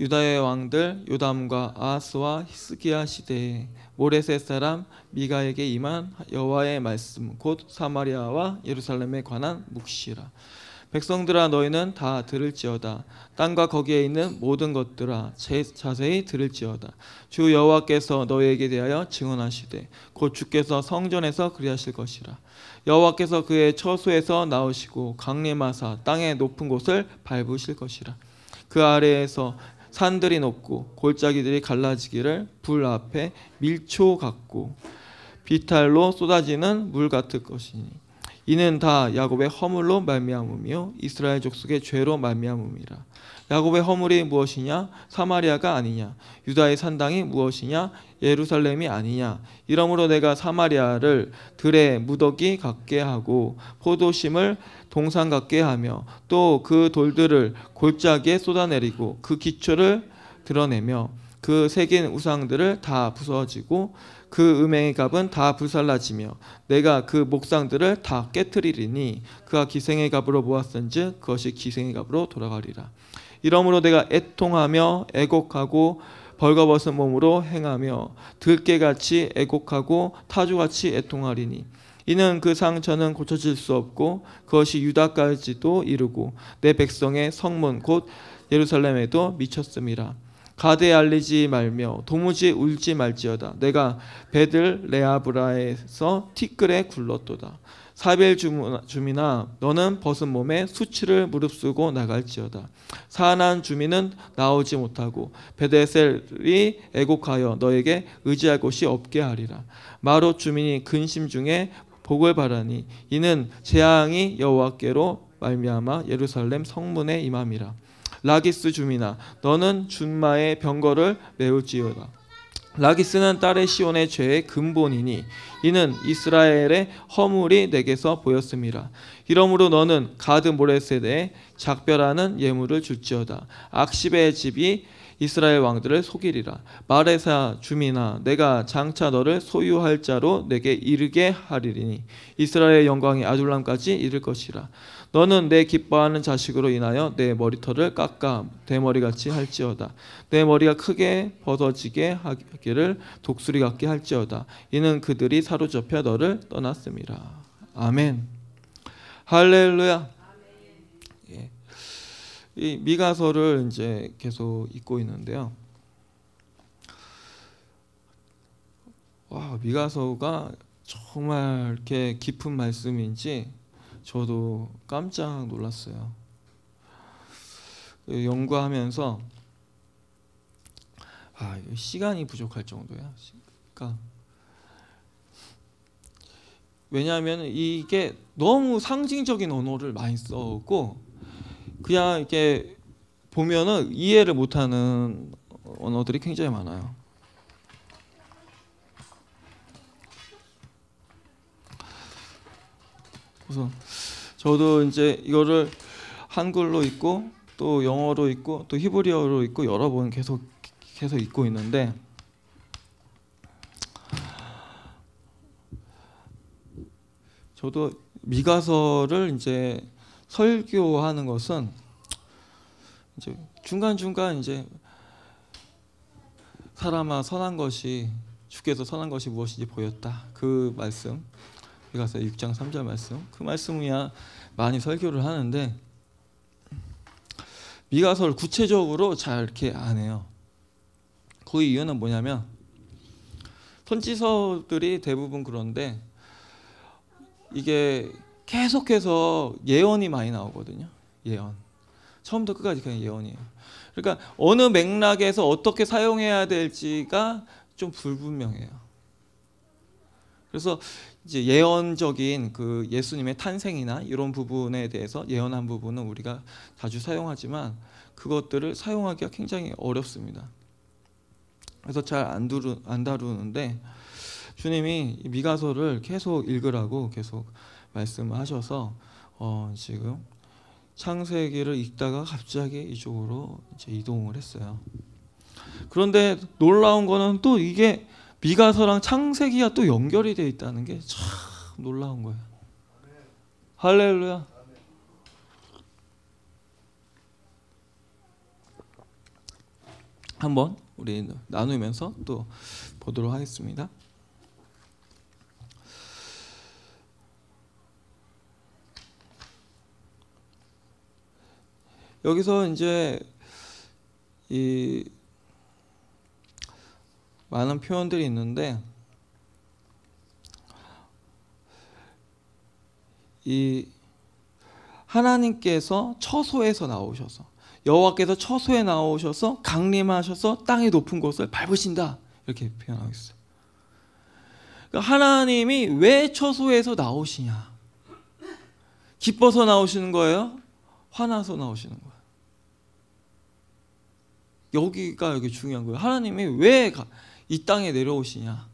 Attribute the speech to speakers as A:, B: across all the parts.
A: 유다의 왕들 요담과 아하스와 히스기야 시대에 모레셋 사람 미가에게 임한 여호와의 말씀 곧 사마리아와 예루살렘에 관한 묵시라 백성들아 너희는 다 들을지어다 땅과 거기에 있는 모든 것들아 제, 자세히 들을지어다 주 여호와께서 너희에게 대하여 증언하시되 곧 주께서 성전에서 그리하실 것이라 여호와께서 그의 처소에서 나오시고 강림하사 땅의 높은 곳을 밟으실 것이라 그 아래에서 산들이 높고 골짜기들이 갈라지기를 불 앞에 밀초 같고 비탈로 쏟아지는 물 같을 것이니 이는 다 야곱의 허물로 말미암으며 이스라엘 족속의 죄로 말미암음이라. 야곱의 허물이 무엇이냐? 사마리아가 아니냐? 유다의 산당이 무엇이냐? 예루살렘이 아니냐? 이러므로 내가 사마리아를 들에 무더기 같게 하고 포도심을 동상 같게 하며 또 그 돌들을 골짜기에 쏟아내리고 그 기초를 드러내며 그 새긴 우상들을 다 부서지고 그 음행의 값은 다 불살라지며 내가 그 목상들을 다 깨뜨리리니 그가 기생의 값으로 모았은즉 그것이 기생의 값으로 돌아가리라. 이러므로 내가 애통하며 애곡하고 벌거벗은 몸으로 행하며 들깨같이 애곡하고 타조같이 애통하리니 이는 그 상처는 고쳐질 수 없고 그것이 유다까지도 이르고 내 백성의 성문 곧 예루살렘에도 미쳤음이라 가대에 알리지 말며 도무지 울지 말지어다. 내가 베들 레아브라에서 티끌에 굴렀도다. 사벨 주민아 너는 벗은 몸에 수치를 무릅쓰고 나갈지어다. 사한 주민은 나오지 못하고 베데셀이 애곡하여 너에게 의지할 곳이 없게 하리라. 마롯 주민이 근심 중에 복을 바라니 이는 재앙이 여호와께로 말미암아 예루살렘 성문에 임함이라. 라기스 주민아 너는 준마의 병거를 메울지어다. 라기스는 딸의 시온의 죄의 근본이니 이는 이스라엘의 허물이 내게서 보였음이라 이러므로 너는 가드 모레세에 작별하는 예물을 줄지어다 악시의 집이 이스라엘 왕들을 속이리라 마레사 주민아 내가 장차 너를 소유할 자로 내게 이르게 하리니 이스라엘의 영광이 아둘람까지 이를 것이라 너는 내 기뻐하는 자식으로 인하여 내 머리털을 깎아 대머리같이 할지어다. 내 머리가 크게 벗어지게 하기를 독수리 같게 할지어다. 이는 그들이 사로잡혀 너를 떠났음이라. 아멘. 할렐루야. 예. 이 미가서를 이제 계속 읽고 있는데요. 와 미가서가 정말 이렇게 깊은 말씀인지 저도 깜짝 놀랐어요. 그 연구하면서 아, 시간이 부족할 정도야. 그러니까 왜냐하면 이게 너무 상징적인 언어를 많이 써고 그냥 이렇게 보면은 이해를 못하는 언어들이 굉장히 많아요. 우선 저도 이제 이거를 한글로 있고또 영어로 있고또 히브리어로 있고 여러 번 계속 계속 읽고 있는데 저도 미가서를 이제 설교하는 것은 이제 중간 중간 이제 사람아 선한 것이 주께서 선한 것이 무엇인지 보였다 그 말씀 미가서 6장 3절 말씀 그 말씀이야 많이 설교를 하는데 미가설 구체적으로 잘 이렇게 안 해요. 그 이유는 뭐냐면 선지서들이 대부분 그런데 이게 계속해서 예언이 많이 나오거든요. 예언. 처음부터 끝까지 그냥 예언이에요. 그러니까 어느 맥락에서 어떻게 사용해야 될지가 좀 불분명해요. 그래서 이제 예언적인 그 예수님의 탄생이나 이런 부분에 대해서 예언한 부분은 우리가 자주 사용하지만 그것들을 사용하기가 굉장히 어렵습니다. 그래서 잘안 안 다루는데 주님이 미가서를 계속 읽으라고 계속 말씀하셔서 어 지금 창세기를 읽다가 갑자기 이쪽으로 이제 이동을 했어요. 그런데 놀라운 거는 또 이게 미가서랑 창세기와 또 연결이 돼 있다는 게 참 놀라운 거예요. 할렐루야. 한번 우리 나누면서 또 보도록 하겠습니다. 여기서 이제 이 많은 표현들이 있는데 이 하나님께서 처소에서 나오셔서 여호와께서 처소에 나오셔서 강림하셔서 땅의 높은 곳을 밟으신다 이렇게 표현하고 있어요. 그러니까 하나님이 왜 처소에서 나오시냐? 기뻐서 나오시는 거예요? 화나서 나오시는 거예요? 여기가 여기 중요한 거예요. 하나님이 왜 가, 이 땅에 내려오시냐?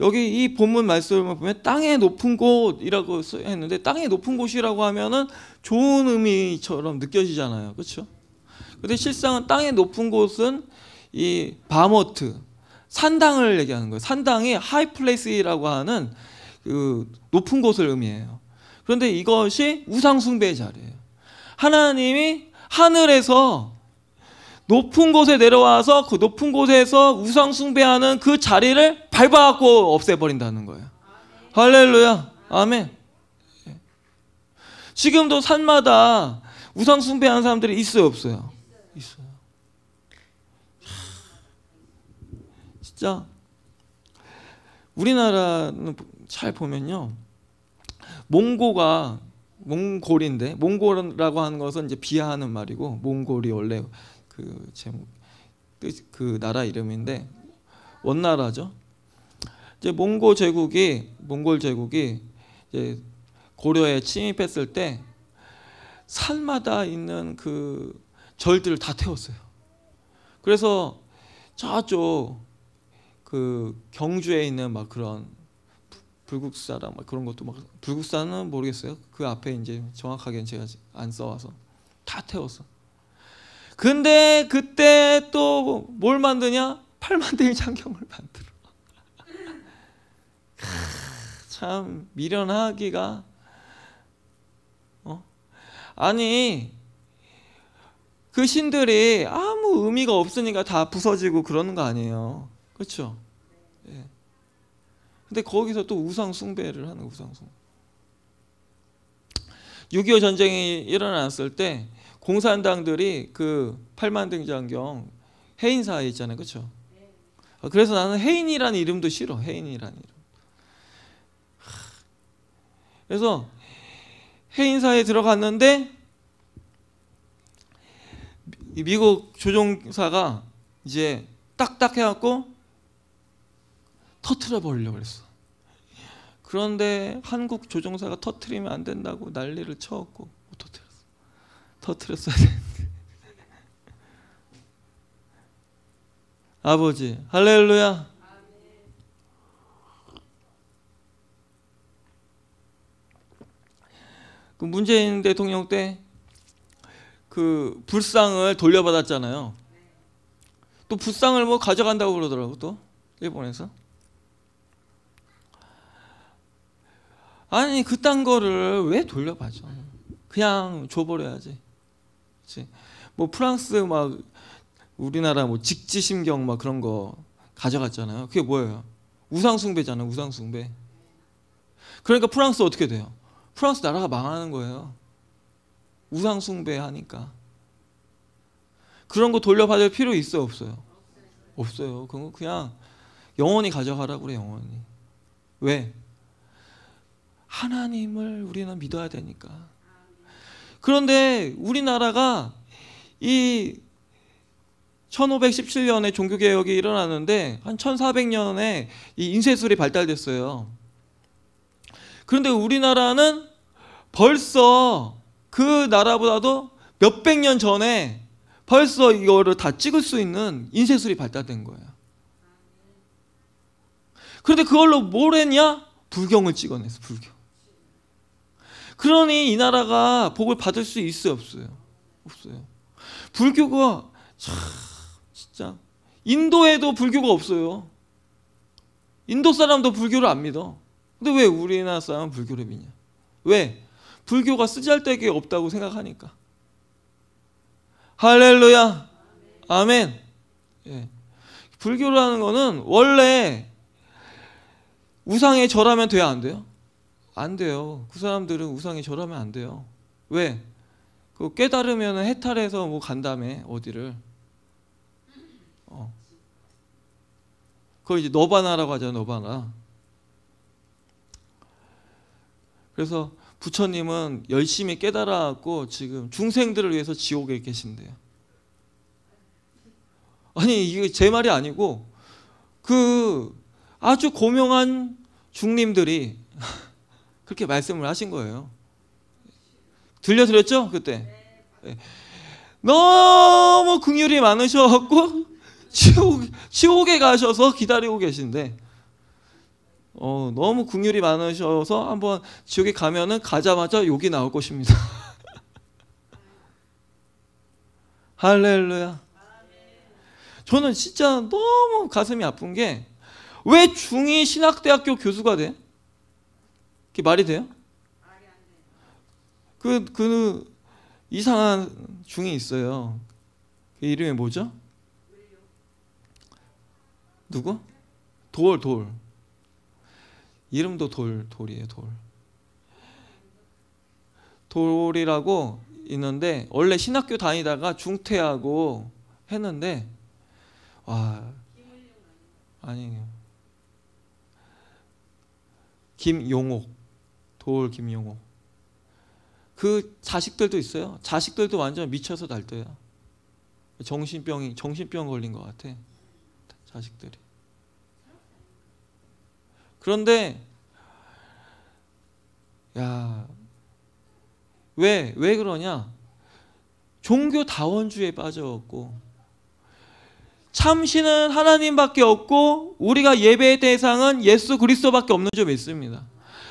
A: 여기 이 본문 말씀을 보면 땅의 높은 곳이라고 했는데 땅의 높은 곳이라고 하면은 좋은 의미처럼 느껴지잖아요. 그렇죠? 근데 실상은 땅의 높은 곳은 이 바모트 산당을 얘기하는 거예요. 산당이 하이 플레이스라고 하는 그 높은 곳을 의미해요. 그런데 이것이 우상 숭배의 자리예요. 하나님이 하늘에서 높은 곳에 내려와서 그 높은 곳에서 우상 숭배하는 그 자리를 밟아갖고 없애버린다는 거예요. 할렐루야. 아멘. 지금도 산마다 우상 숭배하는 사람들이 있어요, 없어요? 있어요. 진짜 우리나라는 잘 보면요. 몽고가 몽골인데 몽골이라고 하는 것은 이제 비하하는 말이고 몽골이 원래 그 제목 그, 그 나라 이름인데 원나라죠. 이제 몽고 제국이 몽골 제국이 이제 고려에 침입했을 때 산마다 있는 그 절들을 다 태웠어요. 그래서 저쪽 그 경주에 있는 막 그런 불국사랑 막 그런 것도 막 불국사는 모르겠어요. 그 앞에 이제 정확하게 제가 안 써와서 다 태웠어. 근데 그때 또 뭘 만드냐? 8만 대의 장경을 만들어. 참 미련하기가. 어? 아니 그 신들이 아무 의미가 없으니까 다 부서지고 그러는 거 아니에요. 그렇죠? 예. 근데 거기서 또 우상 숭배를 하는 우상 숭배. 6.25 전쟁이 일어났을 때 공산당들이 그 팔만등장경 해인사에 있잖아요. 그렇죠? 아, 그래서 나는 해인이라는 이름도 싫어. 해인이라는 이름. 그래서 해인사에 들어갔는데 미국 조종사가 이제 딱딱 해갖고 터트려 버리려고 그랬어. 그런데 한국 조종사가 터트리면 안 된다고 난리를 쳐갖고 터트렸어야 되는데. 아버지 할렐루야. 그 문재인 대통령 때 그 불상을 돌려받았잖아요. 또 불상을 뭐 가져간다고 그러더라고 또 일본에서. 아니 그딴 거를 왜 돌려받죠? 그냥 줘버려야지. 그치? 뭐 프랑스 막 우리나라 뭐 직지심경 막 그런 거 가져갔잖아요. 그게 뭐예요? 우상숭배잖아요. 우상숭배. 그러니까 프랑스 어떻게 돼요? 프랑스 나라가 망하는 거예요. 우상숭배하니까. 그런 거 돌려받을 필요 있어요? 없어요? 없어요. 그건 그냥 영원히 가져가라 그래 영원히. 왜? 하나님을 우리는 믿어야 되니까. 그런데 우리나라가 이 1517년에 종교개혁이 일어났는데한 1400년에 이 인쇄술이 발달됐어요. 그런데 우리나라는 벌써 그 나라보다도 몇백 년 전에 벌써 이거를 다 찍을 수 있는 인쇄술이 발달된 거예요. 그런데 그걸로 뭘 했냐? 불경을 찍어냈어, 불경. 그러니 이 나라가 복을 받을 수 있어요, 없어요? 없어요. 불교가 참 진짜 인도에도 불교가 없어요. 인도 사람도 불교를 안 믿어. 근데 왜 우리나라 사람은 불교를 믿냐? 왜? 불교가 쓰잘데기 없다고 생각하니까. 할렐루야. 아멘. 예. 불교라는 거는 원래 우상에 절하면 돼야 안 돼요? 안 돼요. 그 사람들은 우상에 절하면 안 돼요. 왜? 그 깨달으면 해탈해서 뭐 간다며 어디를. 어. 그 이제 너바나라고 하죠 너바나. 그래서 부처님은 열심히 깨달아갖고 지금 중생들을 위해서 지옥에 계신대요. 아니 이게 제 말이 아니고 그 아주 고명한 중님들이 그렇게 말씀을 하신 거예요. 들려드렸죠? 그때. 예. 너무 긍휼이 많으셔갖고 지옥, 지옥에 가셔서 기다리고 계신데 어, 너무 긍휼이 많으셔서 한번 지옥에 가면은 가자마자 욕이 나올 것입니다. 할렐루야. 저는 진짜 너무 가슴이 아픈 게 왜 중이 신학대학교 교수가 돼? 그게 말이 돼요? 그, 그 이상한 중이 있어요. 그 이름이 뭐죠? 누구? 돌, 돌. 이름도 돌, 돌이에요, 돌. 돌이라고 있는데 원래 신학교 다니다가 중퇴하고 했는데 와 아니에요. 김용옥 도울 김용호. 그 자식들도 있어요. 자식들도 완전 미쳐서 달떠요. 정신병이 정신병 걸린 것 같아. 자식들이. 그런데 야. 왜 왜 그러냐? 종교 다원주의에 빠져갖고 참신은 하나님밖에 없고 우리가 예배의 대상은 예수 그리스도밖에 없는 점이 있습니다.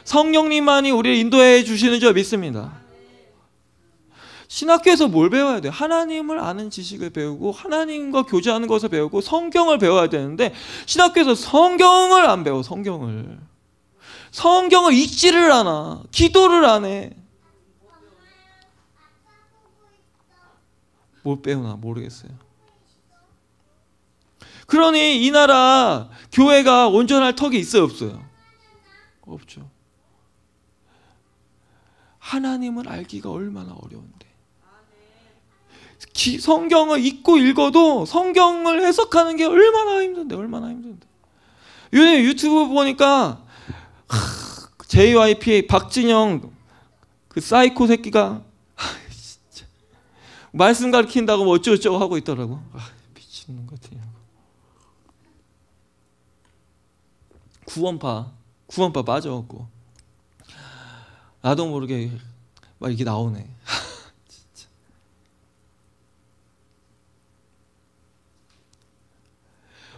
A: 성령님만이 우리를 인도해 주시는 줄 믿습니다. 신학교에서 뭘 배워야 돼? 하나님을 아는 지식을 배우고 하나님과 교제하는 것을 배우고 성경을 배워야 되는데 신학교에서 성경을 안 배워 성경을 성경을 읽지를 않아 기도를 안 해. 뭘 배우나 모르겠어요. 그러니 이 나라 교회가 온전할 턱이 있어요 없어요? 없죠. 하나님을 알기가 얼마나 어려운데. 기, 성경을 읽고 읽어도 성경을 해석하는 게 얼마나 힘든데, 얼마나 힘든데. 요즘 유튜브 보니까 하, JYP 박진영 그 사이코 새끼가 하, 진짜 말씀 가르친다고 뭐 어쩌고저쩌고 하고 있더라고. 아, 미치는 것 같아요. 구원파, 구원파 빠져갖고 나도 모르게 막 이게 나오네. 진짜.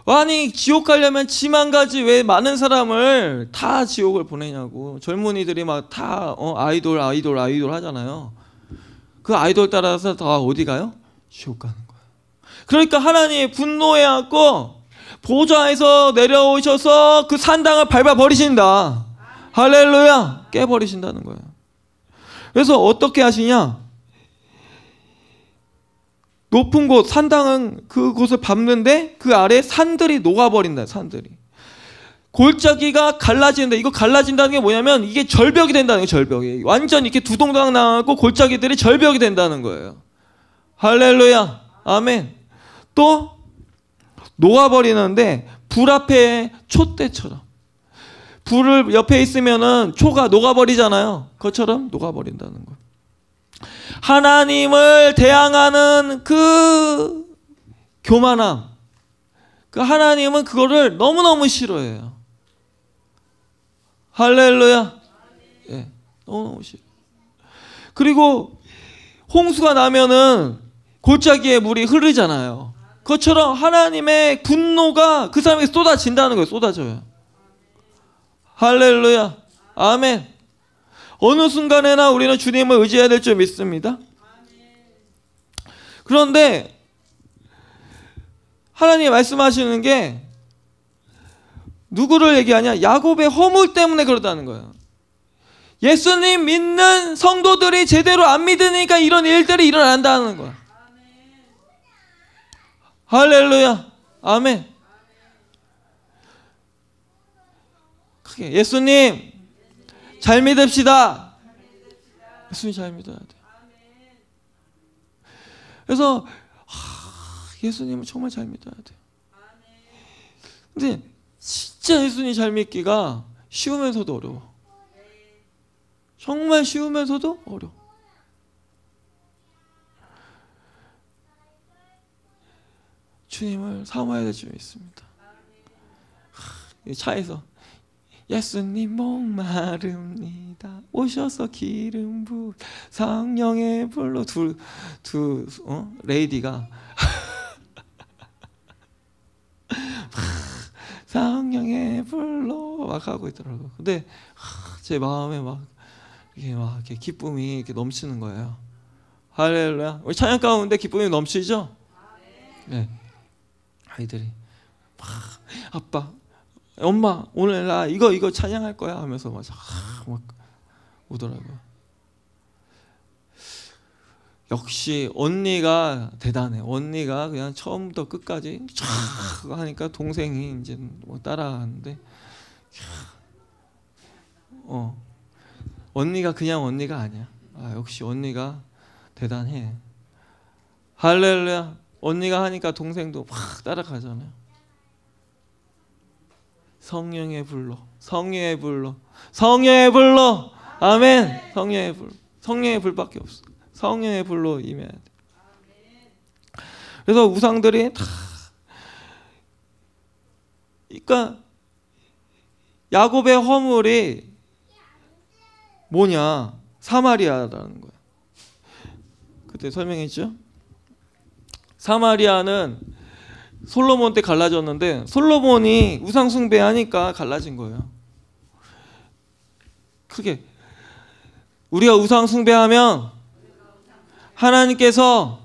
A: 아니 지옥 가려면 지만 가지 왜 많은 사람을 다 지옥을 보내냐고 젊은이들이 막다 어, 아이돌 아이돌 아이돌 하잖아요. 그 아이돌 따라서 다 어디 가요? 지옥 가는 거야. 그러니까 하나님 분노해갖고 보좌에서 내려오셔서 그 산당을 밟아 버리신다. 할렐루야! 깨버리신다는 거예요. 그래서 어떻게 하시냐? 높은 곳, 산당은 그곳을 밟는데 그 아래 산들이 녹아버린다, 산들이. 골짜기가 갈라지는데 이거 갈라진다는 게 뭐냐면 이게 절벽이 된다는 거예요, 절벽이. 완전 이렇게 두동강 나고 골짜기들이 절벽이 된다는 거예요. 할렐루야. 아멘. 또 녹아버리는데 불 앞에 촛대처럼 불을 옆에 있으면은 초가 녹아버리잖아요. 그처럼 녹아버린다는 거. 하나님을 대항하는 그 교만함. 그 하나님은 그거를 너무너무 싫어해요. 할렐루야. 예. 네, 너무너무 싫어. 그리고 홍수가 나면은 골짜기에 물이 흐르잖아요. 그처럼 하나님의 분노가 그 사람에게 쏟아진다는 거예요. 쏟아져요. 할렐루야. 아멘. 어느 순간에나 우리는 주님을 의지해야 될 줄 믿습니다. 그런데 하나님 말씀하시는 게 누구를 얘기하냐? 야곱의 허물 때문에 그렇다는 거예요. 예수님 믿는 성도들이 제대로 안 믿으니까 이런 일들이 일어난다는 거야. 할렐루야. 아멘. 크게 예수님 잘 믿읍시다. 예수님 잘 믿어야 돼. 그래서 예수님을 정말 잘 믿어야 돼. 근데 진짜 예수님 잘 믿기가 쉬우면서도 어려워. 정말 쉬우면서도 어려워. 주님을 삼아야 될 점이 있습니다. 하, 차에서 예수님 목마릅니다. 오셔서 기름 부 성령의 불로 두두 어? 레이디가 성령의 불로 막 하고 있더라고. 근데 제 마음에 막 이게 막 이렇게 기쁨이 이렇게 넘치는 거예요. 할렐루야. 우리 찬양 가운데 기쁨이 넘치죠? 네. 아이들이 막 아빠 엄마 오늘 나 이거 이거 찬양할 거야 하면서 막, 아, 막오더라고 역시 언니가 대단해. 언니가 그냥 처음부터 끝까지 쫙 하니까 동생이 이제 뭐 따라하는데 어 언니가 그냥 언니가 아니야. 아, 역시 언니가 대단해. 할렐루야. 언니가 하니까 동생도 막 따라가잖아요. 성령의 불로 성령의 불로 성령의 불로 아멘 성령의 불 성령의 불밖에 없어 성령의 불로 임해야 돼 그래서 우상들이 다 그러니까 야곱의 허물이 뭐냐 사마리아라는 거야 그때 설명했죠 사마리아는 솔로몬 때 갈라졌는데 솔로몬이 우상 숭배하니까 갈라진 거예요. 크게 우리가 우상 숭배하면 하나님께서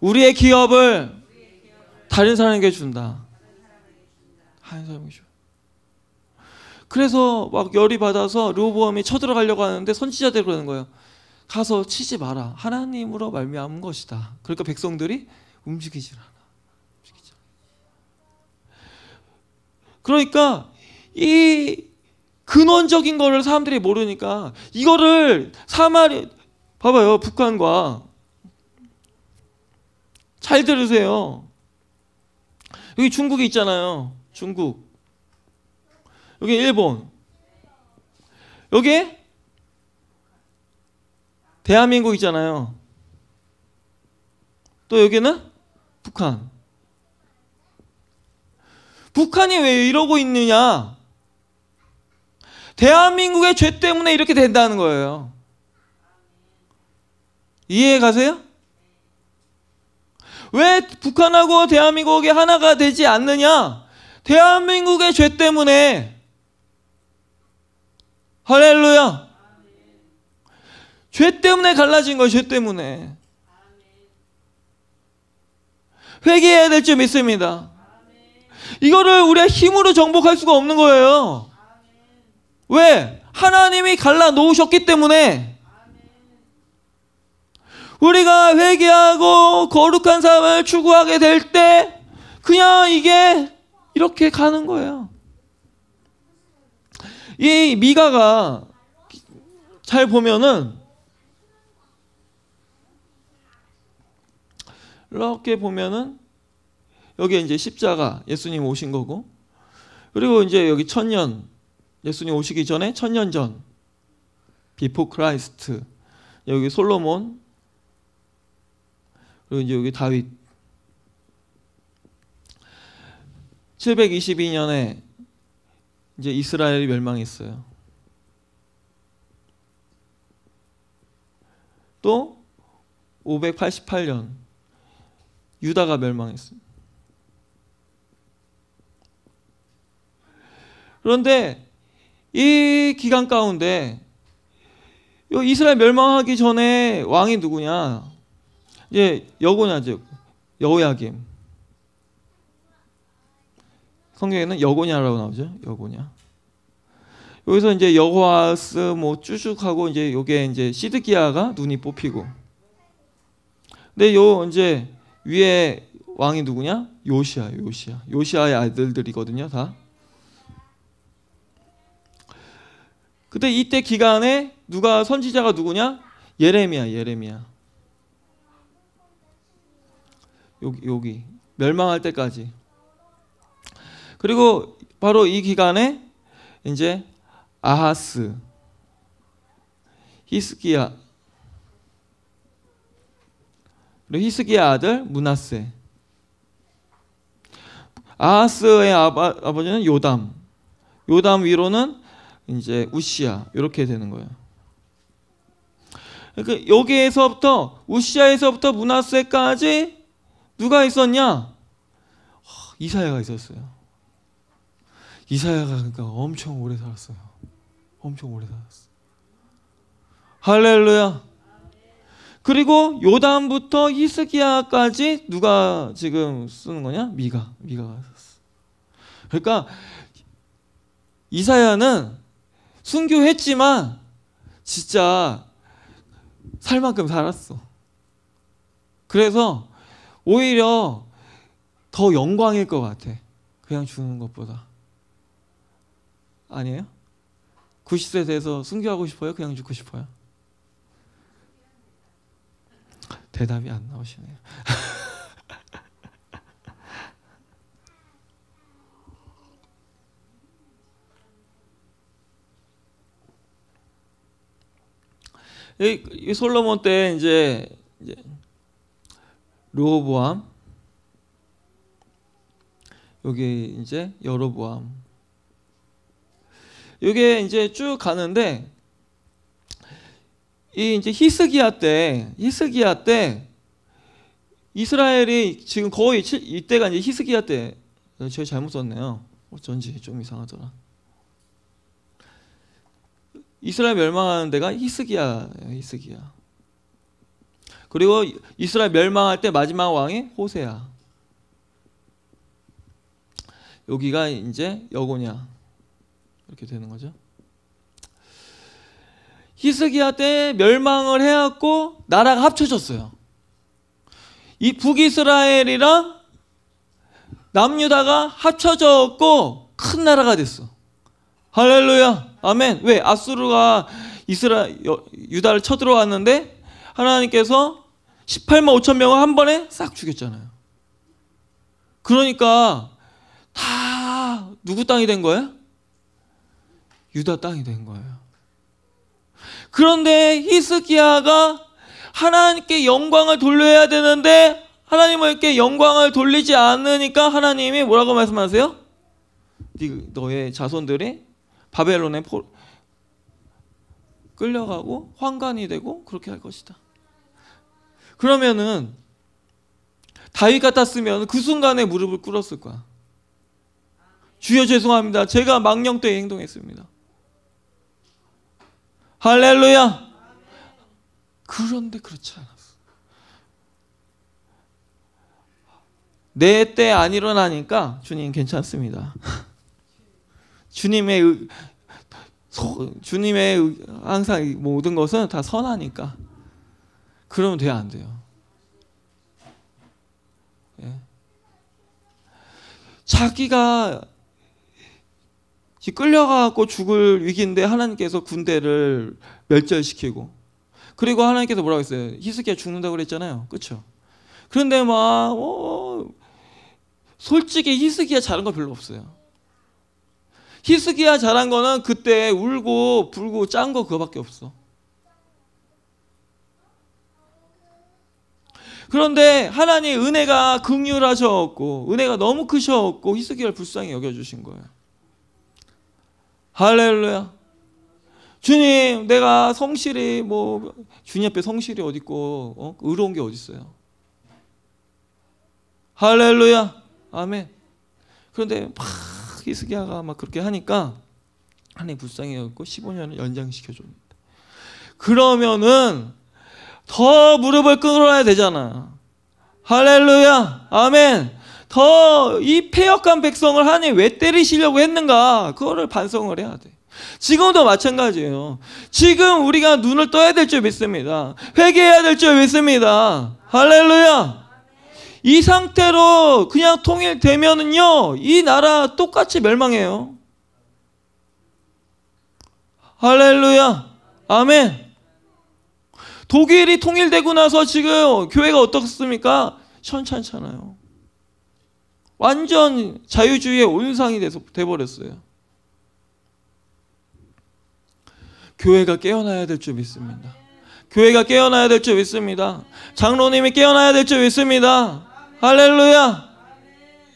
A: 우리의 기업을 다른 사람에게 준다. 다른 사람에게 줘. 그래서 막 열이 받아서 르보암이 쳐들어가려고 하는데 선지자들 그러는 거예요. 가서 치지 마라. 하나님으로 말미암은 것이다. 그러니까 백성들이 움직이질 않아. 그러니까 이 근원적인 거를 사람들이 모르니까 이거를 사마리 봐봐요 북한과 잘 들으세요 여기 중국이 있잖아요 중국 여기 일본 여기 대한민국 있잖아요 또 여기는 북한 북한이 왜 이러고 있느냐? 대한민국의 죄 때문에 이렇게 된다는 거예요. 이해 가세요? 왜 북한하고 대한민국이 하나가 되지 않느냐? 대한민국의 죄 때문에 할렐루야. 죄 때문에 갈라진 거예요. 죄 때문에. 회개해야 될점 있습니다. 이거를 우리가 힘으로 정복할 수가 없는 거예요. 왜? 하나님이 갈라 놓으셨기 때문에 우리가 회개하고 거룩한 삶을 추구하게 될 때 그냥 이게 이렇게 가는 거예요. 이 미가가 잘 보면은 이렇게 보면은 여기에 이제 십자가 예수님 오신 거고 그리고 이제 여기 천년 예수님 오시기 전에 천년 전 비포 크라이스트 여기 솔로몬 그리고 이제 여기 다윗 722년에 이제 이스라엘이 멸망했어요. 또 588년 유다가 멸망했습니다 그런데 이 기간 가운데 이스라엘 멸망하기 전에 왕이 누구냐? 이제 여고냐즉 여호야김. 성경에는 여고냐라고 나오죠. 여고냐. 여기서 이제 여호아스 뭐 쭈쭉하고 이제 요게 이제 시드기야가 눈이 뽑히고. 근데 요 이제 위에 왕이 누구냐? 요시아, 요시아. 요시아의 아들들이거든요, 다. 그때 이때 기간에 누가 선지자가 누구냐? 예레미야, 예레미야. 여기 여기 멸망할 때까지. 그리고 바로 이 기간에 이제 아하스, 히스기야, 그리고 히스기야 아들 문하세. 아하스의 아바, 아버지는 요담. 요담 위로는 이제 우시아 이렇게 되는 거예요. 그러니까 여기에서부터 우시아에서부터 문하세까지 누가 있었냐? 이사야가 있었어요. 이사야가 그러니까 엄청 오래 살았어요. 엄청 오래 살았어. 할렐루야. 그리고 요단부터 히스기야까지 누가 지금 쓰는 거냐? 미가. 미가가 썼어. 그러니까 이사야는 순교했지만 진짜 살 만큼 살았어. 그래서 오히려 더 영광일 것 같아. 그냥 죽는 것보다. 아니에요? 90세 돼서 순교하고 싶어요? 그냥 죽고 싶어요? 대답이 안 나오시네요. 이, 이 솔로몬 때 이제, 이제 르호보암 여기 이제 여로보암 이게 이제 쭉 가는데 이 이제 히스기야 때 히스기야 때 이스라엘이 지금 거의 이때가 이제 히스기야 때 제가 잘못 썼네요. 어쩐지 좀 이상하더라. 이스라엘 멸망하는 데가 히스기야 히스기야. 그리고 이스라엘 멸망할 때 마지막 왕이 호세야. 여기가 이제 여고냐 이렇게 되는 거죠. 히스기야 때 멸망을 해갖고 나라가 합쳐졌어요. 이 북이스라엘이랑 남유다가 합쳐졌고 큰 나라가 됐어. 할렐루야. 아멘. 왜 아수르가 이스라 유다를 쳐들어왔는데 하나님께서 18만 5천 명을 한 번에 싹 죽였잖아요. 그러니까 다 누구 땅이 된 거예요? 유다 땅이 된 거예요. 그런데 히스기야가 하나님께 영광을 돌려야 되는데 하나님께 영광을 돌리지 않으니까 하나님이 뭐라고 말씀하세요? 너의 자손들이 바벨론에 포, 끌려가고 환관이 되고 그렇게 할 것이다. 그러면은 다윗 같았으면 그 순간에 무릎을 꿇었을 거야. 주여 죄송합니다. 제가 망령 때 행동했습니다. 할렐루야. 그런데 그렇지 않았어. 내 때 안 일어나니까 주님 괜찮습니다. 주님의 소, 주님의 항상 모든 것은 다 선하니까 그러면 돼야 안 돼요. 예. 자기가 끌려가고 죽을 위기인데 하나님께서 군대를 멸절시키고 그리고 하나님께서 뭐라고 했어요? 히스기야 죽는다고 그랬잖아요. 그렇죠? 그런데 막 어, 솔직히 히스기야 잘한 거 별로 없어요. 히스기야 잘한 거는 그때 울고 불고 짠 거 그거밖에 없어. 그런데 하나님 은혜가 극률하셔갖고 은혜가 너무 크셔갖고 히스기야를 불쌍히 여겨주신 거예요. 할렐루야. 주님, 내가 성실히 뭐 주님 앞에 성실이 어디 있고 어? 의로운 게 어디 있어요? 할렐루야. 아멘. 그런데 막 히스기야가 막 그렇게 하니까 하나님 불쌍해갖고 15년을 연장시켜 줍니다. 그러면은 더 무릎을 꿇어야 되잖아. 할렐루야, 아멘. 더 이 폐역한 백성을 하나님 왜 때리시려고 했는가? 그거를 반성을 해야 돼. 지금도 마찬가지예요. 지금 우리가 눈을 떠야 될 줄 믿습니다. 회개해야 될 줄 믿습니다. 할렐루야. 이 상태로 그냥 통일되면은요, 이 나라 똑같이 멸망해요. 할렐루야. 아멘. 독일이 통일되고 나서 지금 교회가 어떻습니까? 천찮아요 완전 자유주의의 온상이 돼서 돼버렸어요. 교회가 깨어나야 될 줄 믿습니다. 교회가 깨어나야 될 줄 믿습니다. 장로님이 깨어나야 될 줄 믿습니다. 할렐루야.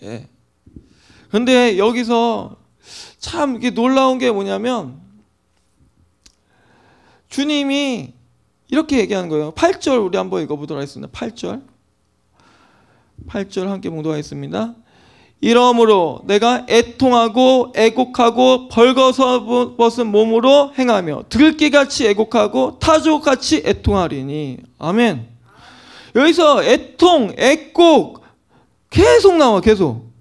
A: 예. 근데 여기서 참 이게 놀라운 게 뭐냐면 주님이 이렇게 얘기하는 거예요. 8절 우리 한번 읽어보도록 하겠습니다. 8절. 8절 함께 봉독하겠습니다. 이러므로 내가 애통하고 애곡하고 벌거벗은 몸으로 행하며 들깨같이 애곡하고 타조같이 애통하리니 아멘. 여기서 애통, 애곡 계속 나와 계속.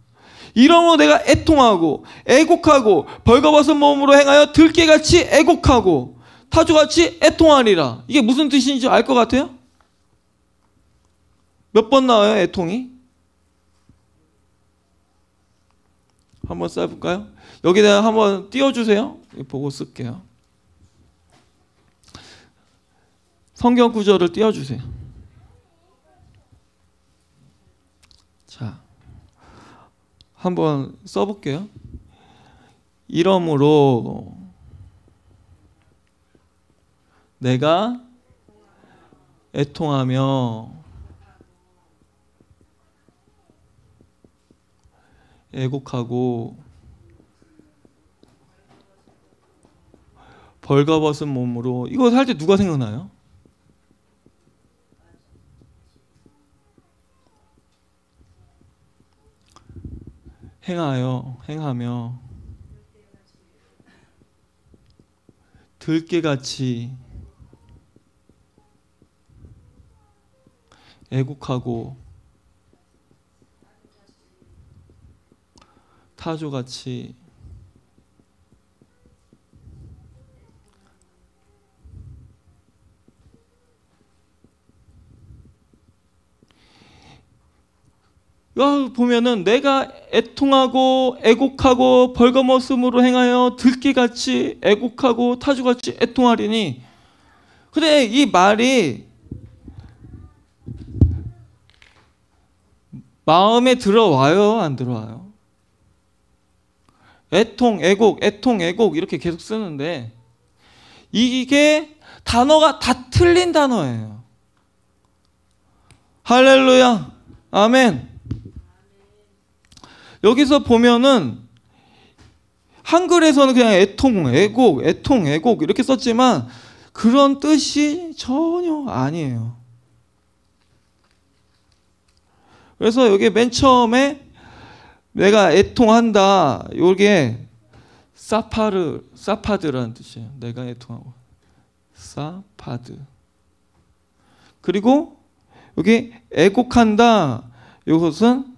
A: 이러므로 내가 애통하고 애곡하고 벌거벗은 몸으로 행하여 들깨같이 애곡하고 타조같이 애통하리라. 이게 무슨 뜻인지 알 것 같아요? 몇 번 나와요 애통이? 한번 써볼까요? 여기다 한번 띄워주세요. 보고 쓸게요. 성경 구절을 띄워주세요. 한번 써볼게요. 이러므로 내가 애통하며 애곡하고 벌거벗은 몸으로 이거 할 때 누가 생각나요? 행하여 행하며 들깨같이 애국하고 타조같이 보면은 내가 애통하고 애곡하고 벌거벗음으로 행하여 들깨같이 애곡하고 타주같이 애통하리니 근데 이 말이 마음에 들어와요 안 들어와요 애통 애곡 애통 애곡 이렇게 계속 쓰는데 이게 단어가 다 틀린 단어예요 할렐루야 아멘 여기서 보면은 한글에서는 그냥 애통, 애곡, 애통, 애곡 이렇게 썼지만 그런 뜻이 전혀 아니에요. 그래서 여기 맨 처음에 내가 애통한다. 요게 사파르 사파드라는 뜻이에요. 내가 애통하고 사파드. 그리고 여기 애곡한다. 이것은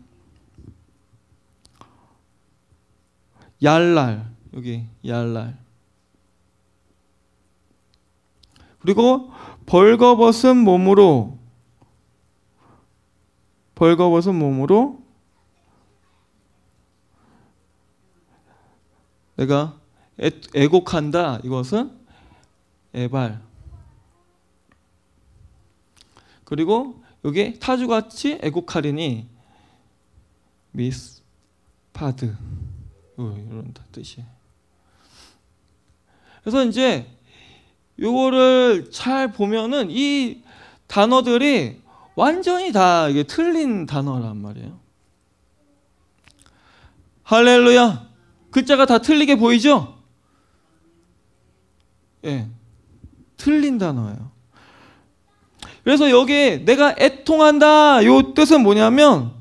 A: 얄랄 여기 얄랄 그리고 벌거벗은 몸으로 벌거벗은 몸으로 내가 애, 애곡한다 이것은 에발 그리고 여기 타주같이 애곡하리니 미스 파드 어, 이런 뜻이. 그래서 이제 요거를 잘 보면은 이 단어들이 완전히 다 이게 틀린 단어란 말이에요. 할렐루야. 글자가 다 틀리게 보이죠? 예. 네. 틀린 단어예요. 그래서 여기 내가 애통한다 요 뜻은 뭐냐면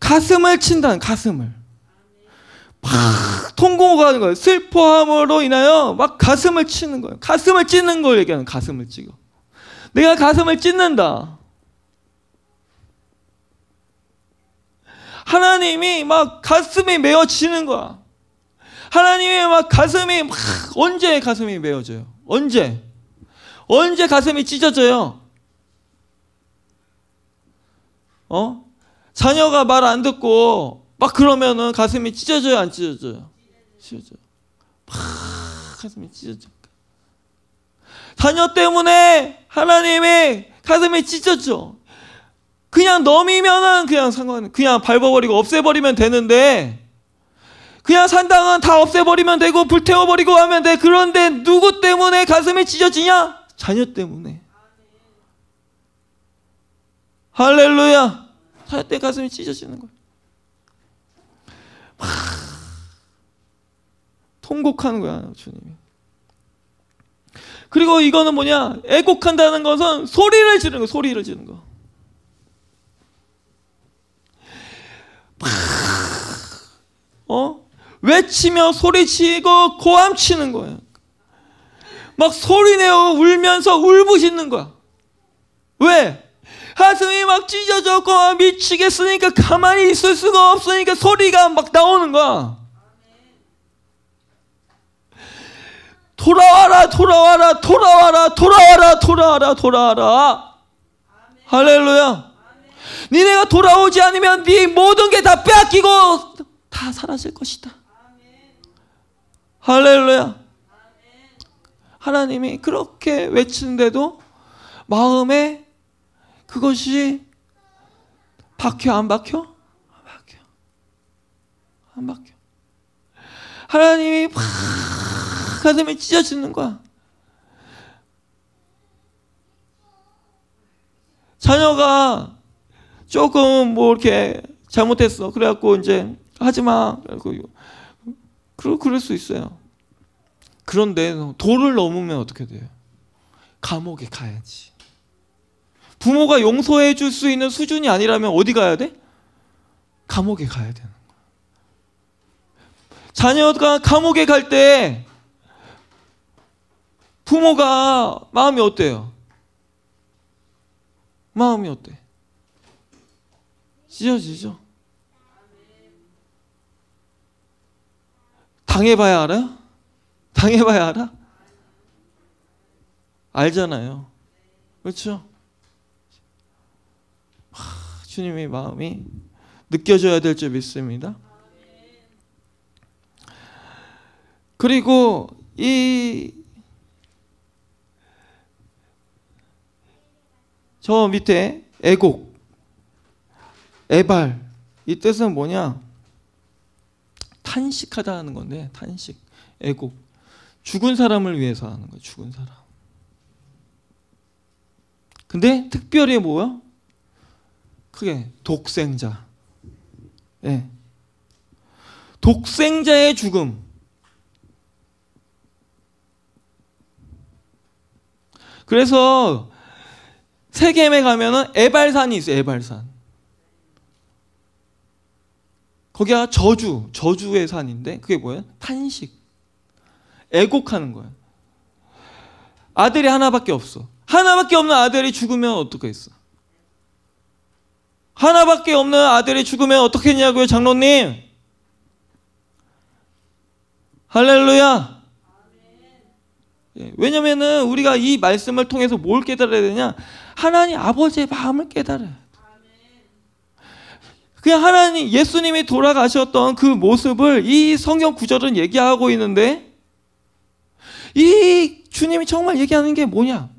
A: 가슴을 친다는 가슴을 막 통곡을 하는 거예요. 슬퍼함으로 인하여 막 가슴을 치는 거예요. 가슴을 찢는 걸 얘기하는 가슴을 찢어. 내가 가슴을 찢는다. 하나님이 막 가슴이 메어지는 거야. 하나님이 막 가슴이 막 언제 가슴이 메어져요? 언제? 언제 가슴이 찢어져요? 어? 자녀가 말 안 듣고 막 그러면은 가슴이 찢어져요, 안 찢어져요? 찢어져막 가슴이 찢어져. 자녀 때문에 하나님의 가슴이 찢었죠. 그냥 넘이면은 그냥 상관, 그냥 밟아버리고 없애버리면 되는데, 그냥 산당은 다 없애버리면 되고 불태워버리고 하면 돼. 그런데 누구 때문에 가슴이 찢어지냐? 자녀 때문에. 할렐루야. 자녀 때 가슴이 찢어지는 거야. 통곡하는 거야, 주님이. 그리고 이거는 뭐냐? 애곡한다는 것은 소리를 지르는 거, 소리를 지르는 거. 어? 외치며 소리치고 고함치는 거야. 막 소리내어 울면서 울부짖는 거야. 왜? 가슴이 막 찢어졌고 미치겠으니까 가만히 있을 수가 없으니까 소리가 막 나오는 거야. 돌아와라 돌아와라 돌아와라 돌아와라 돌아와라 돌아와라 할렐루야 니네가 돌아오지 않으면 네 모든 게 다 빼앗기고 다 사라질 것이다 할렐루야 하나님이 그렇게 외치는데도 마음에 그것이 박혀 안 박혀? 안 박혀. 안 박혀. 하나님이 팍 가슴에 찢어지는 거야. 자녀가 조금 뭐 이렇게 잘못했어. 그래갖고 이제 하지 마. 그래고 그러 그럴 수 있어요. 그런데 도를 넘으면 어떻게 돼요? 감옥에 가야지. 부모가 용서해 줄 수 있는 수준이 아니라면 어디 가야 돼? 감옥에 가야 되는 거야. 자녀가 감옥에 갈 때 부모가 마음이 어때요? 마음이 어때? 찢어지죠? 당해봐야 알아요? 당해봐야 알아? 알잖아요. 그렇죠? 주님의 마음이 느껴져야 될 줄 믿습니다. 그리고 이 저 밑에 애곡, 애발 이 뜻은 뭐냐? 탄식하다 는 건데 탄식, 애곡 죽은 사람을 위해서 하는 거예요. 죽은 사람. 근데 특별히 뭐야? 크게 독생자. 예. 독생자의 죽음. 그래서 세겜에 가면은 에발산이 있어요. 에발산. 거기가 저주, 저주의 산인데 그게 뭐예요? 탄식. 애곡하는 거예요. 아들이 하나밖에 없어. 하나밖에 없는 아들이 죽으면 어떻게 했어? 하나밖에 없는 아들이 죽으면 어떻게 했냐고요, 장로님? 할렐루야. 예, 왜냐면은 우리가 이 말씀을 통해서 뭘 깨달아야 되냐? 하나님 아버지의 마음을 깨달아요. 그냥 하나님 예수님이 돌아가셨던 그 모습을 이 성경 구절은 얘기하고 있는데 이 주님이 정말 얘기하는 게 뭐냐?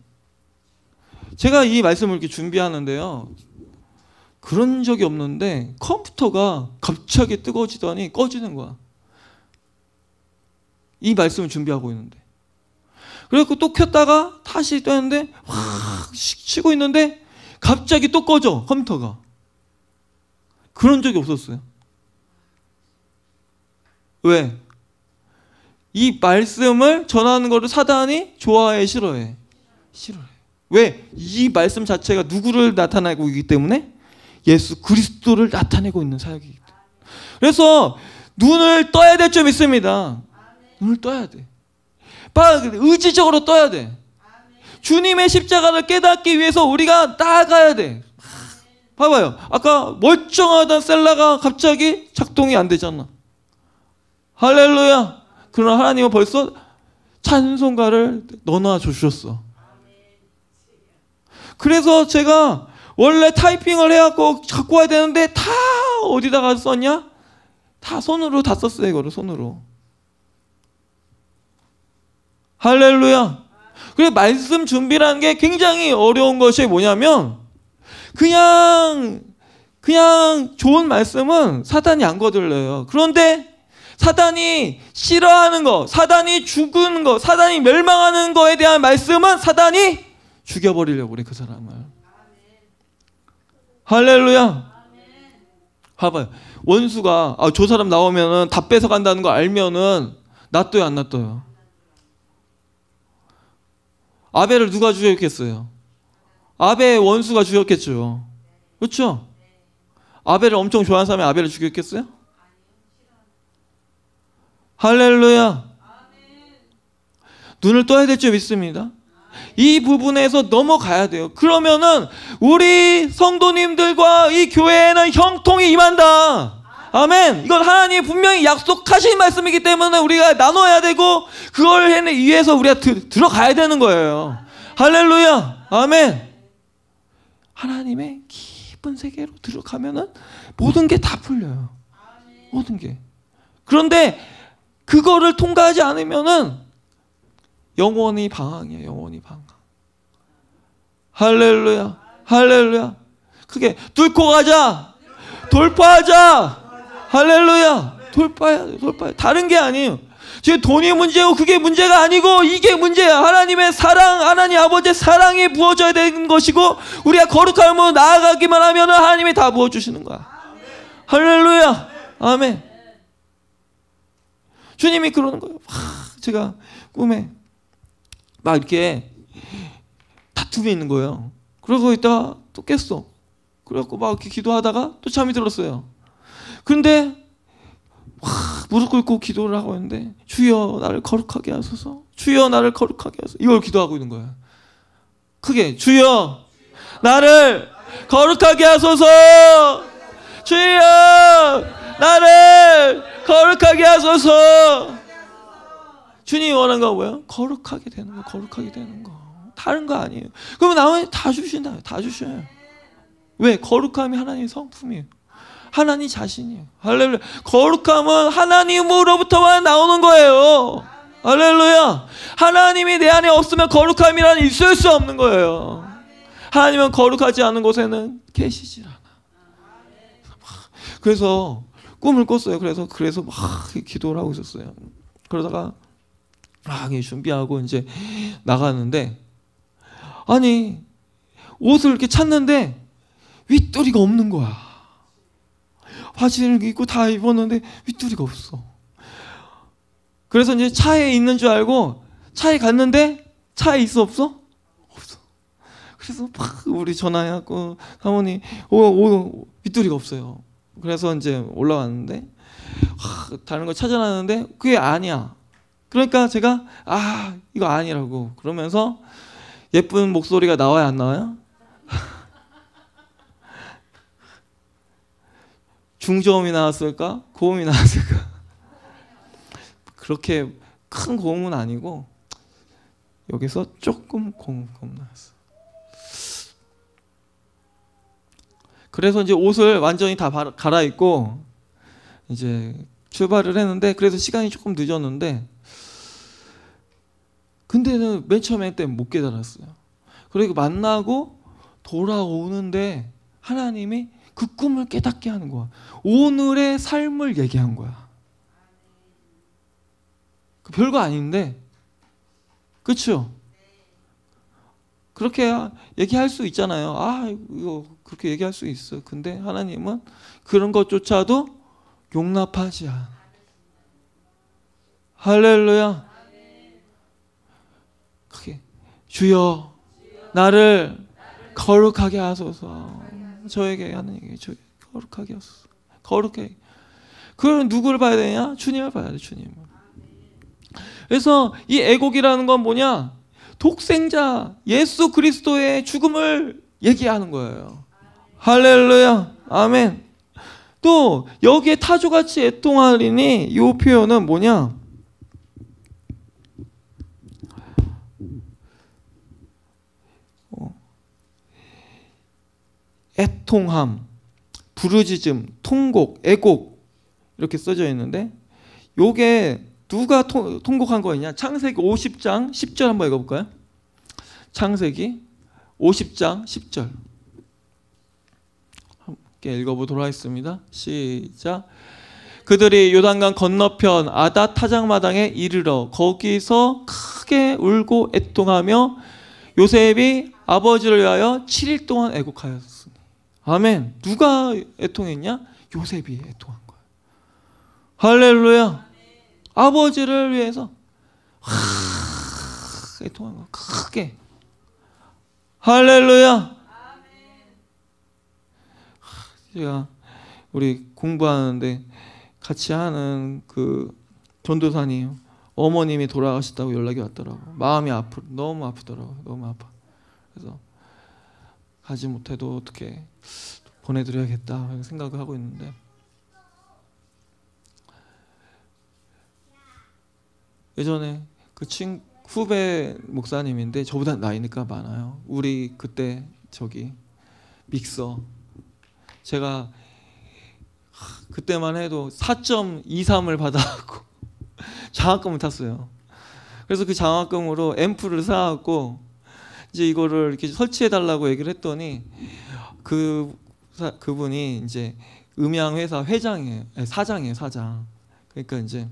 A: 제가 이 말씀을 이렇게 준비하는데요. 그런 적이 없는데 컴퓨터가 갑자기 뜨거워지더니 꺼지는 거야. 이 말씀을 준비하고 있는데. 그래갖또 켰다가 다시 뜨는데 확 치고 있는데 갑자기 또 꺼져 컴퓨터가. 그런 적이 없었어요. 왜? 이 말씀을 전하는 것을 사단이 좋아해 싫어해. 싫어해. 왜? 이 말씀 자체가 누구를 나타내고 있기 때문에? 예수 그리스도를 나타내고 있는 사역이기 때문에. 그래서 눈을 떠야 될 점이 있습니다. 눈을 떠야 돼. 의지적으로 떠야 돼. 주님의 십자가를 깨닫기 위해서 우리가 나아가야 돼. 봐봐요. 아까 멀쩡하던 셀라가 갑자기 작동이 안 되잖아. 할렐루야. 그러나 하나님은 벌써 찬송가를 넣어놔 주셨어. 그래서 제가 원래 타이핑을 해갖고 갖고 와야 되는데 다 어디다가 썼냐? 다 손으로 다 썼어요, 이거를 손으로. 할렐루야. 그래 말씀 준비라는 게 굉장히 어려운 것이 뭐냐면 그냥 그냥 좋은 말씀은 사단이 안 거들려요. 그런데 사단이 싫어하는 거, 사단이 죽은 거, 사단이 멸망하는 거에 대한 말씀은 사단이 죽여버리려고 그래 그 사람을. 할렐루야. 봐봐요. 원수가 아, 저 사람 나오면은 다 뺏어 간다는 거 알면은 놔둬요 안 놔둬요. 아벨을 누가 죽였겠어요? 아벨 원수가 죽였겠죠. 그렇죠? 아벨을 엄청 좋아하는 사람이 아벨을 죽였겠어요? 할렐루야. 눈을 떠야 될 줄 믿습니다. 이 부분에서 넘어가야 돼요. 그러면은 우리 성도님들과 이 교회에는 형통이 임한다. 아멘. 이건 하나님이 분명히 약속하신 말씀이기 때문에 우리가 나눠야 되고 그걸 위해서 우리가 드, 들어가야 되는 거예요. 할렐루야. 아멘. 하나님의 깊은 세계로 들어가면은 모든 게 다 풀려요. 모든 게. 그런데 그거를 통과하지 않으면은 영원히 방황이에요. 영원히 방황. 할렐루야. 할렐루야. 그게 뚫고 가자. 돌파하자. 할렐루야. 돌파야돌파야 다른 게 아니에요. 지금 돈이 문제고 그게 문제가 아니고 이게 문제야. 하나님의 사랑, 하나님 아버지의 사랑이 부어져야 되는 것이고 우리가 거룩함으로 나아가기만 하면 하나님이 다 부어주시는 거야. 할렐루야. 아멘. 주님이 그러는 거예요. 하, 제가 꿈에 막 이렇게 작품이 있는 거예요. 그러고 있다가 또 깼어. 그래갖고 막 이렇게 기도하다가 또 잠이 들었어요. 근데 막 무릎 꿇고 기도를 하고 있는데 주여 나를 거룩하게 하소서. 주여 나를 거룩하게 하소서. 이걸 기도하고 있는 거예요. 크게 주여 나를 거룩하게 하소서. 주여 나를 거룩하게 하소서. 주님이 원한 건 뭐예요? 거룩하게 되는 거, 거룩하게 되는 거. 다른 거 아니에요. 그러면 나머지 다 주신다. 다 주셔요. 왜? 거룩함이 하나님의 성품이에요. 하나님 자신이에요. 할렐루야. 거룩함은 하나님으로부터만 나오는 거예요. 할렐루야. 하나님이 내 안에 없으면 거룩함이란 있을 수 없는 거예요. 하나님은 거룩하지 않은 곳에는 계시질 않아. 그래서 꿈을 꿨어요. 그래서 그래서 막 기도를 하고 있었어요. 그러다가 막 준비하고 이제 나가는데 아니 옷을 이렇게 찾는데 윗도리가 없는 거야. 화신을 입고 다 입었는데 윗도리가 없어. 그래서 이제 차에 있는 줄 알고 차에 갔는데 차에 있어 없어? 없어. 그래서 막 우리 전화해갖고 사모님 오, 어, 오 어, 윗도리가 없어요. 그래서 이제 올라왔는데 하, 다른 걸 찾아놨는데 그게 아니야. 그러니까 제가 아 이거 아니라고 그러면서 예쁜 목소리가 나와야 안 나와요? 중저음이 나왔을까? 고음이 나왔을까? 그렇게 큰 고음은 아니고 여기서 조금 고음 고음 나왔어. 그래서 이제 옷을 완전히 다 갈아입고 이제 출발을 했는데 그래서 시간이 조금 늦었는데 근데는 맨 처음에 때못 깨달았어요. 그리고 만나고 돌아오는데 하나님이 그 꿈을 깨닫게 하는 거야. 오늘의 삶을 얘기한 거야. 그 별거 아닌데, 그쵸? 그렇게 얘기할 수 있잖아요. 아, 이거 그렇게 얘기할 수 있어. 근데 하나님은 그런 것조차도 용납하지 않 할렐루야. 주여 나를 거룩하게 하소서. 저에게 하는 얘기 저 거룩하게 하소서. 거룩해. 그럼 누구를 봐야 되냐? 주님을 봐야 돼, 주님. 그래서 이 애곡이라는 건 뭐냐? 독생자 예수 그리스도의 죽음을 얘기하는 거예요. 할렐루야. 아멘. 또 여기에 타조같이 애통하리니 이 표현은 뭐냐? 애통함, 부르짖음, 통곡, 애곡 이렇게 써져 있는데 요게 누가 통, 곡한 거냐? 창세기 50장 10절 한번 읽어 볼까요? 창세기 50장 10절. 함께 읽어 보도록 하겠습니다. 시작. 그들이 요단강 건너편 아다 타장마당에 이르러 거기서 크게 울고 애통하며 요셉이 아버지를 위하여 7일 동안 애곡하였습 아멘. 누가 애통했냐? 요셉이 애통한 거야. 할렐루야. 아버지를 위해서 하, 애통한 거 크게. 할렐루야. 제가 우리 공부하는데 같이 하는 그 전도사님 어머님이 돌아가셨다고 연락이 왔더라고. 마음이 아프 너무 아프더라고. 너무 아파. 그래서 가지 못해도 어떻게 보내드려야겠다 생각을 하고 있는데 예전에 그 친 후배 목사님인데 저보다 나이니까 많아요. 우리 그때 저기 믹서 제가 그때만 해도 4.23을 받아갖고 장학금을 탔어요. 그래서 그 장학금으로 앰프를 사갖고 이제 이거를 이렇게 설치해 달라고 얘기를 했더니 그 그분이 이제 음향 회사 회장이에요. 사장이에요, 사장. 그러니까 이제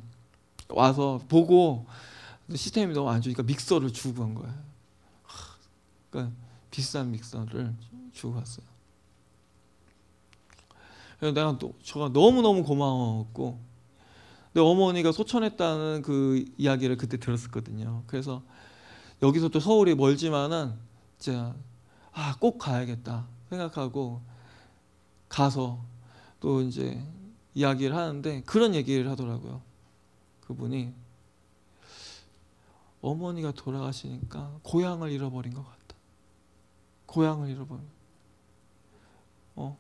A: 와서 보고 시스템이 너무 안 좋으니까 믹서를 주고 간 거예요. 그러니까 비싼 믹서를 주고 갔어요. 내가 또 저가 너무 너무 고마웠고, 근데 어머니가 소천했다는 그 이야기를 그때 들었었거든요. 그래서 여기서 또 서울이 멀지만은 진짜 아, 꼭 가야겠다 생각하고 가서 또 이제 이야기를 하는데 그런 얘기를 하더라고요. 그분이 어머니가 돌아가시니까 고향을 잃어버린 것 같다. 고향을 잃어버린. 어.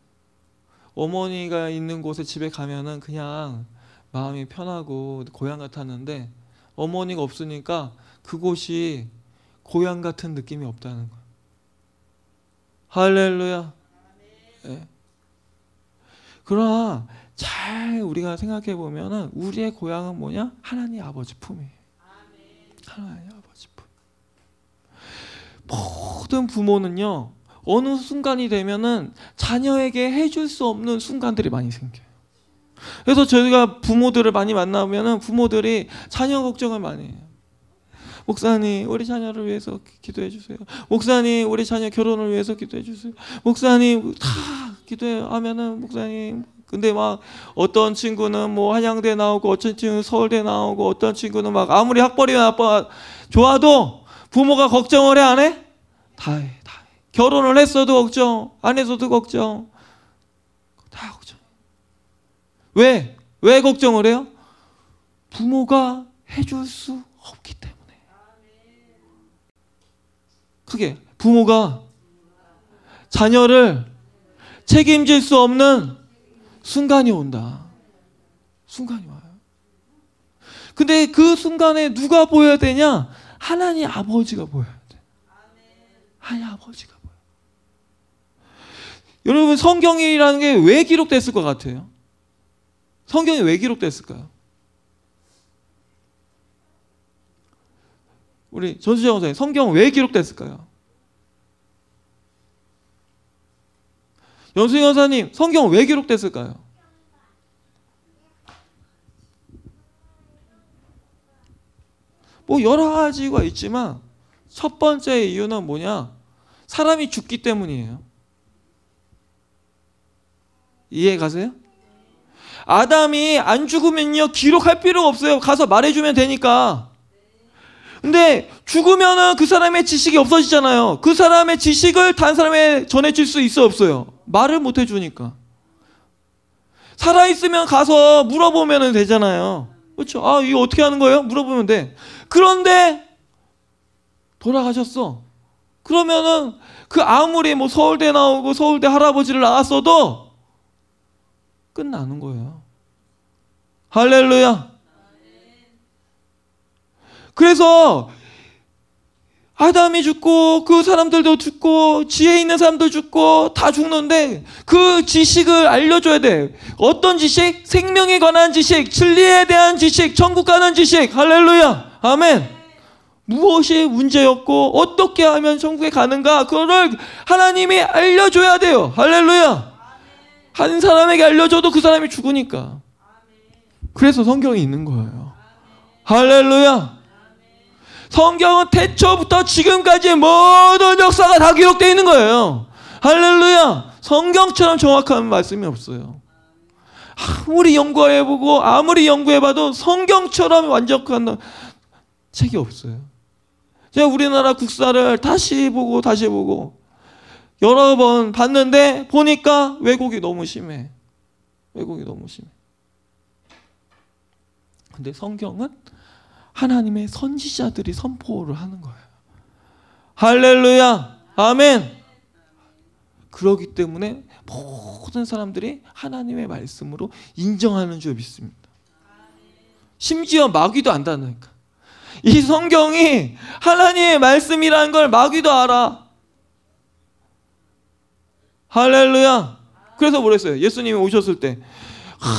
A: 어머니가 있는 곳에 집에 가면은 그냥 마음이 편하고 고향 같았는데 어머니가 없으니까 그곳이 고향 같은 느낌이 없다는 거 할렐루야. 네. 그러나 잘 우리가 생각해 보면은 우리의 고향은 뭐냐? 하나님 아버지 품이에요. 하나님 아버지 품. 모든 부모는요 어느 순간이 되면은 자녀에게 해줄 수 없는 순간들이 많이 생겨요. 그래서 저희가 부모들을 많이 만나면은 부모들이 자녀 걱정을 많이 해요. 목사님 우리 자녀를 위해서 기도해 주세요. 목사님 우리 자녀 결혼을 위해서 기도해 주세요. 목사님 다 기도하면은 목사님 근데 막 어떤 친구는 뭐 한양대 나오고 어떤 친구는 서울대 나오고 어떤 친구는 막 아무리 학벌이 나빠 좋아도 부모가 걱정을 해 안 해? 다 해, 다 해. 결혼을 했어도 걱정, 안 했어도 걱정. 다 걱정. 왜? 왜 걱정을 해요? 부모가 해줄 수 없기 때문에. 크게 부모가 자녀를 책임질 수 없는 순간이 온다. 순간이 와요. 근데 그 순간에 누가 보여야 되냐? 하나님 아버지가 보여야 돼. 하나님 아버지가 보여. 여러분 성경이라는 게 왜 기록됐을 것 같아요? 성경이 왜 기록됐을까요? 우리 전수정 선생님, 성경은 왜 기록됐을까요? 연수인 여사님, 성경은 왜 기록됐을까요? 뭐 여러 가지가 있지만 첫 번째 이유는 뭐냐? 사람이 죽기 때문이에요. 이해 가세요? 아담이 안 죽으면요, 기록할 필요가 없어요. 가서 말해주면 되니까. 근데 죽으면은 그 사람의 지식이 없어지잖아요. 그 사람의 지식을 다른 사람에 전해줄 수 있어 없어요. 말을 못 해주니까. 살아있으면 가서 물어보면 되잖아요. 그렇죠? 아, 이거 어떻게 하는 거예요? 물어보면 돼. 그런데 돌아가셨어. 그러면은 그 아무리 뭐 서울대 나오고 서울대 할아버지를 나왔어도 끝나는 거예요. 할렐루야. 그래서 아담이 죽고 그 사람들도 죽고 지혜 있는 사람도 죽고 다 죽는데 그 지식을 알려줘야 돼. 어떤 지식? 생명에 관한 지식, 진리에 대한 지식, 천국 가는 지식. 할렐루야. 아멘. 무엇이 문제였고 어떻게 하면 천국에 가는가 그거를 하나님이 알려줘야 돼요. 할렐루야. 한 사람에게 알려줘도 그 사람이 죽으니까. 그래서 성경이 있는 거예요. 할렐루야. 성경은 태초부터 지금까지 모든 역사가 다 기록되어 있는 거예요. 할렐루야. 성경처럼 정확한 말씀이 없어요. 아무리 연구해보고 아무리 연구해봐도 성경처럼 완벽한 책이 없어요. 제가 우리나라 국사를 다시 보고 다시 보고 여러 번 봤는데 보니까 왜곡이 너무 심해. 왜곡이 너무 심해. 근데 성경은 하나님의 선지자들이 선포를 하는 거예요. 할렐루야. 아멘. 그러기 때문에 모든 사람들이 하나님의 말씀으로 인정하는 줄 믿습니다. 심지어 마귀도 안다니까. 이 성경이 하나님의 말씀이라는 걸 마귀도 알아. 할렐루야. 그래서 뭐랬어요? 예수님이 오셨을 때 하,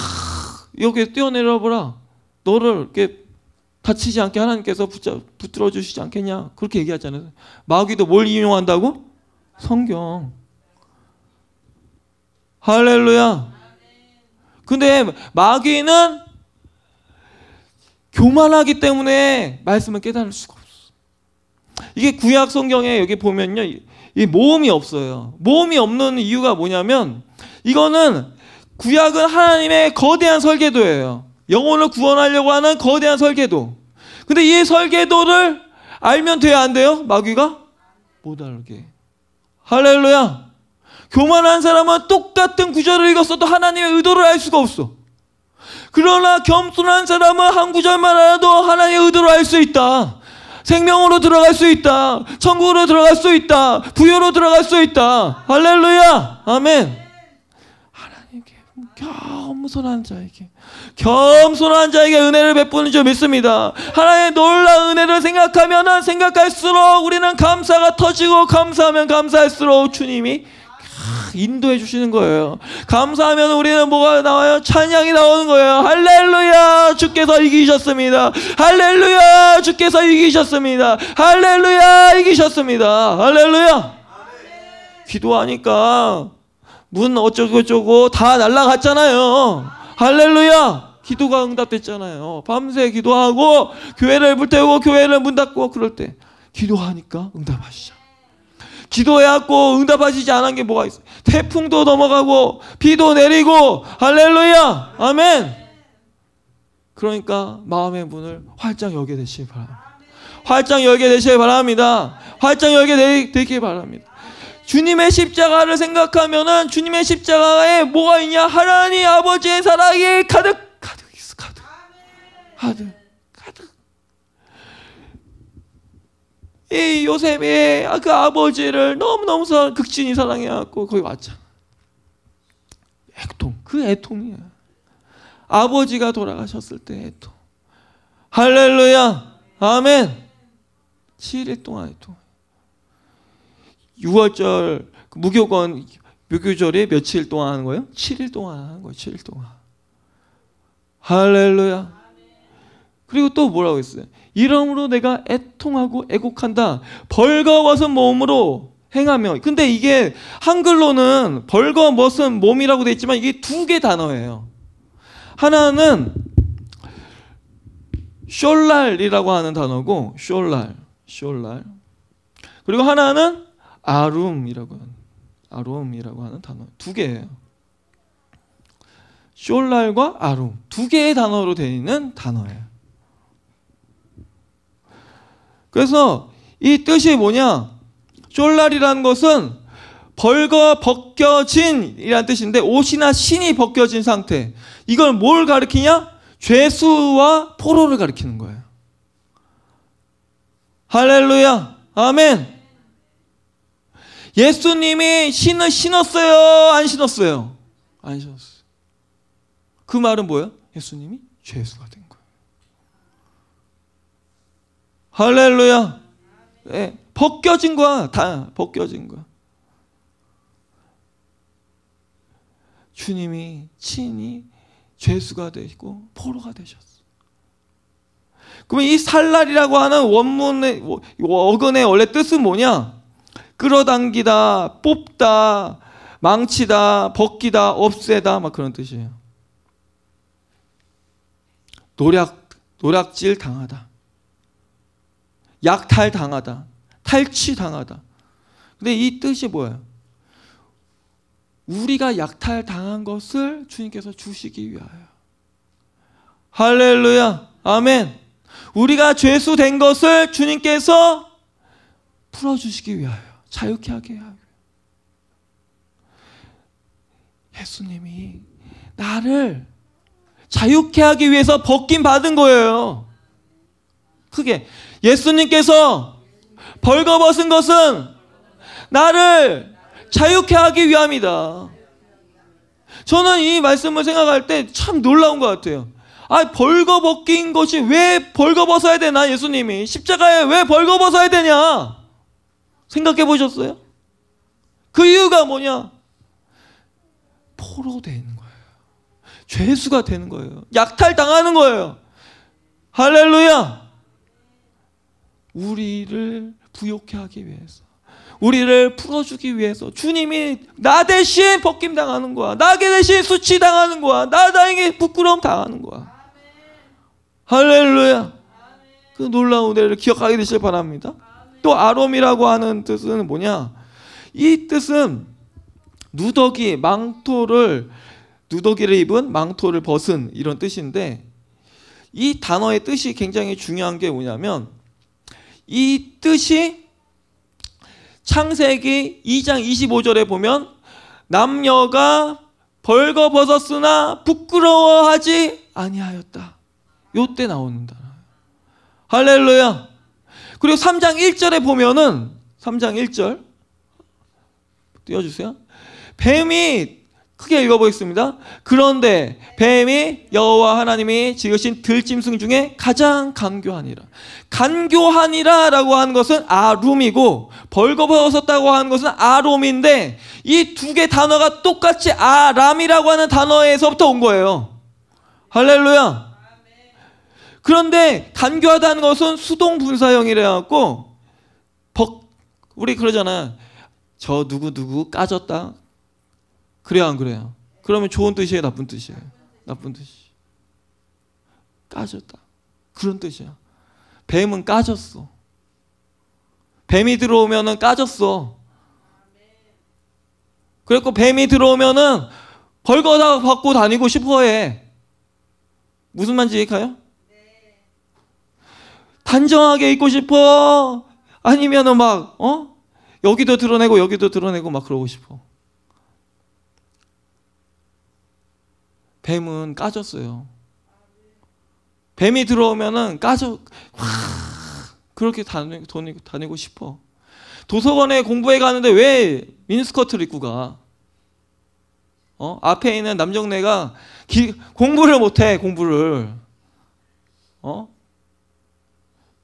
A: 여기 뛰어내려 보라. 너를 이렇게 다치지 않게 하나님께서 붙잡, 붙들어 주시지 않겠냐 그렇게 얘기하잖아요. 마귀도 뭘 이용한다고? 성경. 할렐루야. 근데 마귀는 교만하기 때문에 말씀을 깨달을 수가 없어. 이게 구약 성경에 여기 보면요. 이 모험이 없어요. 모험이 없는 이유가 뭐냐면 이거는 구약은 하나님의 거대한 설계도예요. 영혼을 구원하려고 하는 거대한 설계도. 근데 이 설계도를 알면 돼요, 안 돼요? 마귀가? 못 알게. 할렐루야. 교만한 사람은 똑같은 구절을 읽었어도 하나님의 의도를 알 수가 없어. 그러나 겸손한 사람은 한 구절만 알아도 하나님의 의도를 알 수 있다. 생명으로 들어갈 수 있다. 천국으로 들어갈 수 있다. 부여로 들어갈 수 있다. 할렐루야. 아멘. 하나님께 겸손한 자에게 겸손한 자에게 은혜를 베푸는 줄 믿습니다. 하나님의 놀라운 은혜를 생각하면 생각할수록 우리는 감사가 터지고 감사하면 감사할수록 주님이 인도해 주시는 거예요. 감사하면 우리는 뭐가 나와요? 찬양이 나오는 거예요. 할렐루야! 주께서 이기셨습니다. 할렐루야! 주께서 이기셨습니다. 할렐루야! 이기셨습니다. 할렐루야! 기도하니까 문 어쩌고저쩌고 다 날라갔잖아요. 할렐루야! 기도가 응답됐잖아요. 밤새 기도하고 교회를 불태우고 교회를 문 닫고 그럴 때 기도하니까 응답하시죠. 기도해갖고 응답하시지 않은 게 뭐가 있어요? 태풍도 넘어가고 비도 내리고 할렐루야 아멘. 그러니까 마음의 문을 활짝 열게 되시길 바랍니다. 활짝 열게 되시길 바랍니다. 활짝 열게 되, 되길 바랍니다. 주님의 십자가를 생각하면은 주님의 십자가에 뭐가 있냐? 하나님 아버지의 사랑이 가득 가득 있어 가득 가득 가득 이 요셉이 아, 그 아버지를 너무너무 사랑, 극진히 사랑해갖고 거기 왔잖아 애통 그 애통이야 아버지가 돌아가셨을 때 애통 할렐루야 아멘 7일 동안 애통 6월절 그 무교건 무교절에 며칠 동안 하는 거예요? 7일 동안 하는 거예요. 7일 동안. 할렐루야. 그리고 또 뭐라고 했어요? 이러므로 내가 애통하고 애곡한다. 벌거워서 몸으로 행하며. 근데 이게 한글로는 벌거워서 몸이라고 돼 있지만 이게 두 개 단어예요. 하나는 숄랄이라고 하는 단어고 숄랄, 숄랄. 그리고 하나는 아룸이라고 하는 아룸이라고 하는 단어 두 개예요. 숄랄과 아룸 두 개의 단어로 되어 있는 단어예요. 그래서 이 뜻이 뭐냐? 쫄랄이라는 것은 벌거 벗겨진 이란 뜻인데 옷이나 신이 벗겨진 상태. 이걸 뭘 가리키냐? 죄수와 포로를 가리키는 거예요. 할렐루야. 아멘. 예수님이 신을 신었어요? 안 신었어요? 안 신었어요. 그 말은 뭐예요? 예수님이 죄수가 된 거예요. 할렐루야. 네, 벗겨진 거야. 다 벗겨진 거야. 주님이 친히 죄수가 되시고 포로가 되셨어. 그러면 이 살날이라고 하는 원문의 어, 어근의 원래 뜻은 뭐냐? 끌어당기다, 뽑다, 망치다, 벗기다, 없애다 막 그런 뜻이에요. 노략 노략질 당하다. 약탈 당하다. 탈취 당하다. 근데 이 뜻이 뭐예요? 우리가 약탈 당한 것을 주님께서 주시기 위하여. 할렐루야. 아멘. 우리가 죄수 된 것을 주님께서 풀어 주시기 위하여. 자유케 하게 하고 예수님이 나를 자유케 하기 위해서 벗긴 받은 거예요. 크게 예수님께서 벌거벗은 것은 나를 자유케 하기 위함이다. 저는 이 말씀을 생각할 때 참 놀라운 것 같아요. 아, 벌거벗긴 것이 왜 벌거벗어야 되나, 예수님이? 십자가에 왜 벌거벗어야 되냐? 생각해 보셨어요? 그 이유가 뭐냐? 포로 되는 거예요. 죄수가 되는 거예요. 약탈 당하는 거예요. 할렐루야! 우리를 부욕해 하기 위해서. 우리를 풀어주기 위해서 주님이 나 대신 벗김 당하는 거야. 나 대신 수치 당하는 거야. 나 당에 부끄러움 당하는 거야. 할렐루야. 그 놀라운 은혜를 기억하게 되시길 바랍니다. 또 아롬이라고 하는 뜻은 뭐냐? 이 뜻은 누더기, 망토를 누더기를 입은 망토를 벗은 이런 뜻인데 이 단어의 뜻이 굉장히 중요한 게 뭐냐면 이 뜻이 창세기 2장 25절에 보면 남녀가 벌거벗었으나 부끄러워하지 아니하였다. 요 때 나오는 단 할렐루야. 그리고 3장 1절에 보면은 3장 1절 띄워주세요. 뱀이 크게 읽어보겠습니다. 그런데 뱀이 여호와 하나님이 지으신 들짐승 중에 가장 간교하니라. 간교하니라라고 하는 것은 아룸이고 벌거벗었다고 하는 것은 아롬인데 이 두 개 단어가 똑같이 아람이라고 하는 단어에서부터 온 거예요. 할렐루야. 그런데 간교하다는 것은 수동 분사형이래 갖고 벅 우리 그러잖아. 저 누구 누구 까졌다. 그래요 안 그래요? 그러면 좋은 뜻이에요, 나쁜 뜻이에요? 나쁜 뜻이. 까졌다. 그런 뜻이야. 뱀은 까졌어. 뱀이 들어오면은 까졌어. 그래고 뱀이 들어오면은 벌거다 받고 다니고 싶어해. 무슨 말인지 이해가요? 단정하게 입고 싶어. 아니면은 막, 어? 여기도 드러내고 여기도 드러내고 막 그러고 싶어. 뱀은 까졌어요. 뱀이 들어오면은 까져, 와, 그렇게 다니, 다니 다니고 싶어. 도서관에 공부해 가는데 왜 미니스커트를 입고 가? 어? 앞에 있는 남정네가 기, 공부를 못해 공부를 어?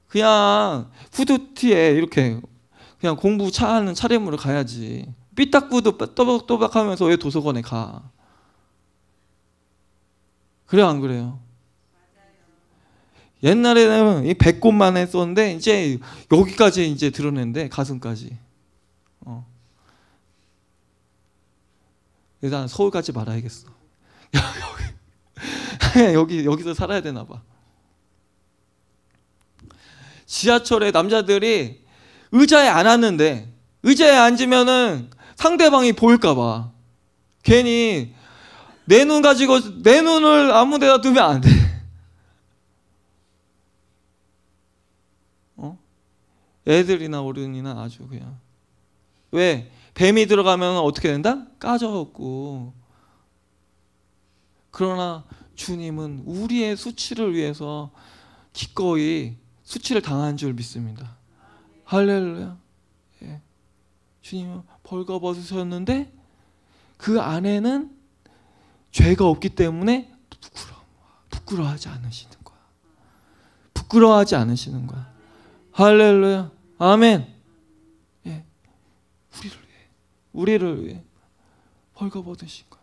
A: 그냥 후드티에 이렇게 그냥 공부 차하는 차림으로 가야지. 삐딱구도 또박또박하면서 왜 도서관에 가? 그래 안 그래요? 옛날에는 이 배꼽만 했었는데 이제 여기까지 이제 드러낸데 가슴까지. 어. 일단 서울 가지 말아야겠어. 여기 여기서 살아야 되나 봐. 지하철에 남자들이 의자에 안 앉는데 의자에 앉으면은 상대방이 보일까봐 괜히 내 눈 가지고 내 눈을 아무데나 두면 안 돼. 어? 애들이나 어른이나 아주 그냥 왜 뱀이 들어가면 어떻게 된다? 까져갖고 그러나 주님은 우리의 수치를 위해서 기꺼이 수치를 당한 줄 믿습니다. 할렐루야. 예. 주님은 벌거벗으셨는데 그 안에는 죄가 없기 때문에 부끄러 부끄러워하지 않으시는 거야. 부끄러워하지 않으시는 거야. 할렐루야. 아멘. 예. 우리를 위해. 우리를 위해 벌거벗으신 거야.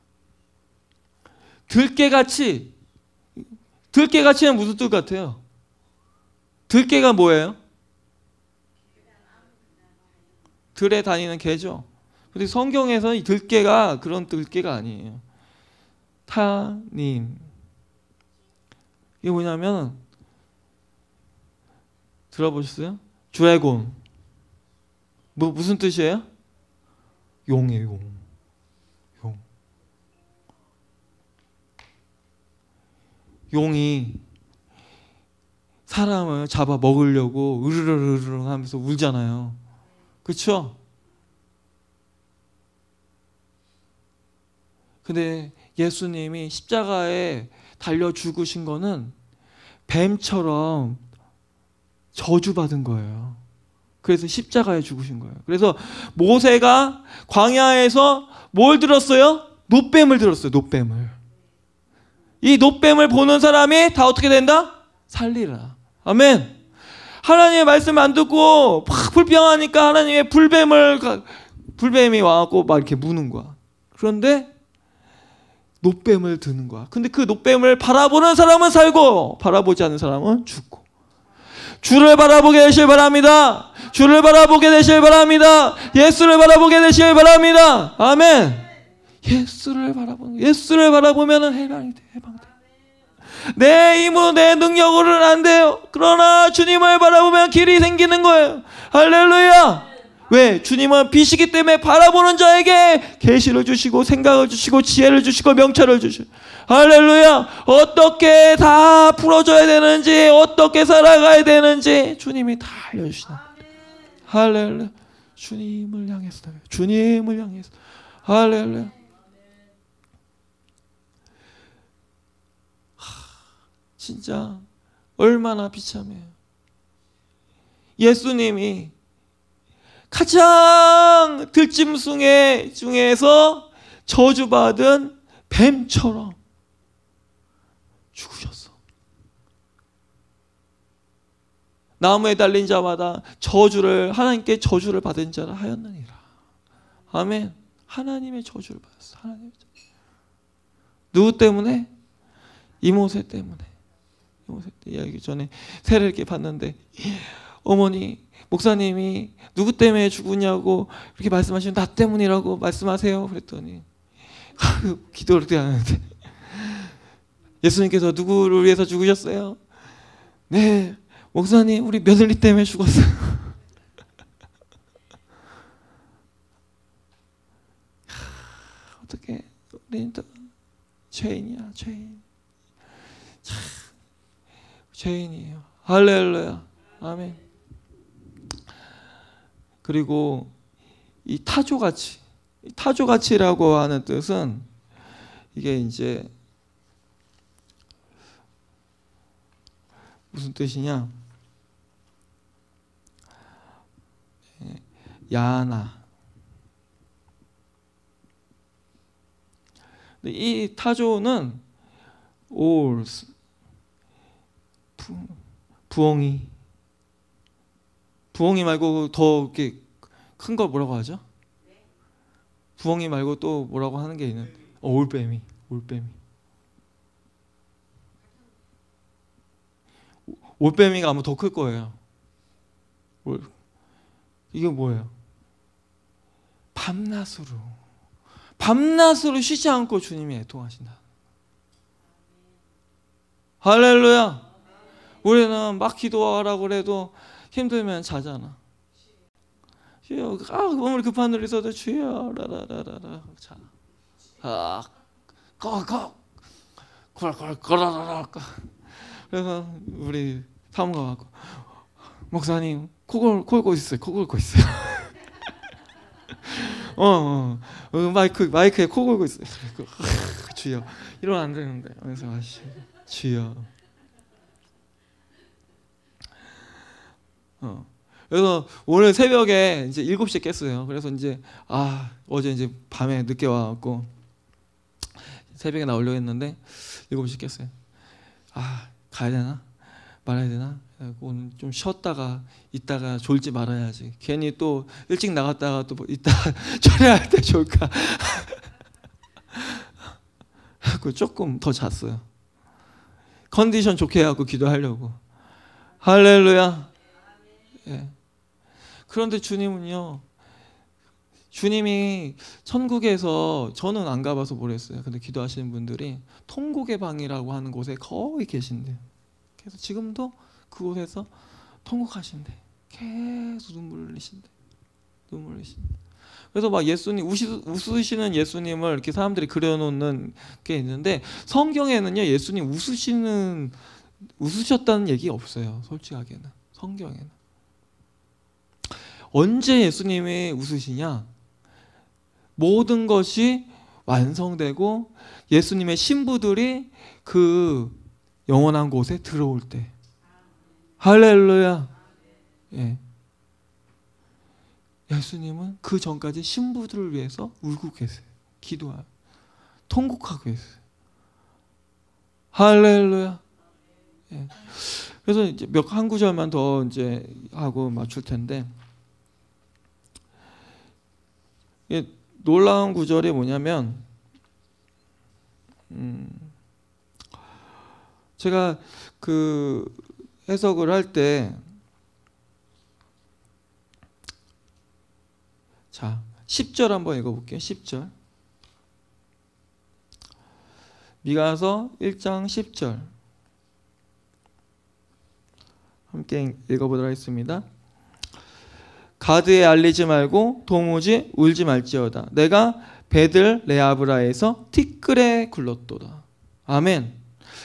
A: 들깨같이 들깨같이는 무슨 뜻 같아요? 들깨가 뭐예요? 들에 다니는 개죠. 근데 성경에서는 들개가 그런 들개가 아니에요. 타님. 이게 뭐냐면 들어보셨어요? 드래곤. 뭐 무슨 뜻이에요? 용이에요, 용. 용이 사람을 잡아 먹으려고 으르르르르 하면서 울잖아요. 그렇죠? 근데 예수님이 십자가에 달려 죽으신 거는 뱀처럼 저주받은 거예요. 그래서 십자가에 죽으신 거예요. 그래서 모세가 광야에서 뭘 들었어요? 노뱀을 들었어요. 노뱀을. 이 노뱀을 보는 사람이 다 어떻게 된다? 살리라. 아멘. 하나님의 말씀 안 듣고 막 불평하니까 하나님의 불뱀을 불뱀이 와갖고 막 이렇게 무는 거야. 그런데 노뱀을 드는 거야. 근데 그 노뱀을 바라보는 사람은 살고 바라보지 않는 사람은 죽고. 주를 바라보게 되시길 바랍니다. 주를 바라보게 되시길 바랍니다. 예수를 바라보게 되시길 바랍니다. 아멘. 예수를 바라보는 예수를 바라보면은 해방이 돼. 해방돼. 내 힘으로 내 능력으로는 안 돼요. 그러나 주님을 바라보면 길이 생기는 거예요. 할렐루야. 왜? 주님은 빛이기 때문에 바라보는 자에게 계시를 주시고 생각을 주시고 지혜를 주시고 명철을 주시 할렐루야 어떻게 다 풀어줘야 되는지 어떻게 살아가야 되는지 주님이 다 알려주시나 할렐루야 주님을 향해서 주님을 향해서 할렐루야 진짜 얼마나 비참해요. 예수님이 가장 들짐승의 중에서 저주받은 뱀처럼 죽으셨어. 나무에 달린 자마다 저주를 하나님께 저주를 받은 자라 하였느니라. 아멘. 하나님의 저주를 받았어. 하나님의 저주. 누구 때문에? 이모세 때문에. 영 뭐 이야기 전에 세례를 이렇게 봤는데 예, 어머니 목사님이 누구 때문에 죽으냐고 이렇게 말씀하시면 나 때문이라고 말씀하세요. 그랬더니 그 기도를 때 하는데 예수님께서 누구를 위해서 죽으셨어요? 네 목사님 우리 며느리 때문에 죽었어요. 어떻게 우리는 또 죄인이야 죄인. 죄인이에요. 할렐루야. 아멘. 그리고 이 타조같이 타조같이라고 하는 뜻은 이게 이제 무슨 뜻이냐? 야나. 이 타조는 a l 부, 부엉이 부엉이 말고 더 이렇게 큰걸 뭐라고 하죠? 부엉이 말고 또 뭐라고 하는 게 있는 어, 올빼미 올빼미 올빼미가 아마 더클 거예요. 올, 이게 뭐예요? 밤낮으로 밤낮으로 쉬지 않고 주님이 애통하신다. 할렐루야. 우리는 막 기도하라고 해도 힘들면 자잖아. 주여, 아, 몸을 급한 일 있어도 주여, 라라라라라. 자, 아, 꺽꺽, 콜콜콜라라라. 그래서 우리 사무가 왔고, 목사님, 코골, 코골고 있어요, 코골고 있어요. 어, 어, 어, 마이크, 마이크에 코골고 있어요. 주여, 이러면 안 되는데. 그래서, 주여. 어. 그래서 오늘 새벽에 이제 7시에 깼어요. 그래서 이제 아, 어제 이제 밤에 늦게 와 갖고 새벽에 나오려고 했는데 7시 깼어요. 아, 가야 되나? 말아야 되나? 오늘 좀 쉬었다가 있다가 졸지 말아야지. 괜히 또 일찍 나갔다가 또 이따 뭐 철회할 때 졸까. 하고 조금 더 잤어요. 컨디션 좋게 해갖고 기도하려고. 할렐루야. 예. 그런데 주님은요. 주님이 천국에서 저는 안 가봐서 모르겠어요. 근데 기도하시는 분들이 통곡의 방이라고 하는 곳에 거의 계신대요. 그래서 지금도 그곳에서 통곡하신대. 계속 눈물 흘리신대. 눈물 흘리신대. 그래서 막 예수님 우시, 웃으시는 예수님을 이렇게 사람들이 그려놓는 게 있는데 성경에는요 예수님 웃으시는 웃으셨다는 얘기 없어요. 솔직하게는 성경에는 언제 예수님이 웃으시냐? 모든 것이 완성되고 예수님의 신부들이 그 영원한 곳에 들어올 때. 할렐루야. 예. 예수님은 그 전까지 신부들을 위해서 울고 계세요. 기도하고 통곡하고 계세요. 할렐루야. 예. 그래서 이제 몇 한 구절만 더 이제 하고 맞출 텐데 놀라운 구절이 뭐냐면 음 제가 그 해석을 할 때 자, 10절 한번 읽어 볼게요. 10절. 미가서 1장 10절. 함께 읽어 보도록 하겠습니다. 가드에 알리지 말고 도무지 울지 말지어다. 내가 베들 레아브라에서 티끌에 굴렀도다. 아멘.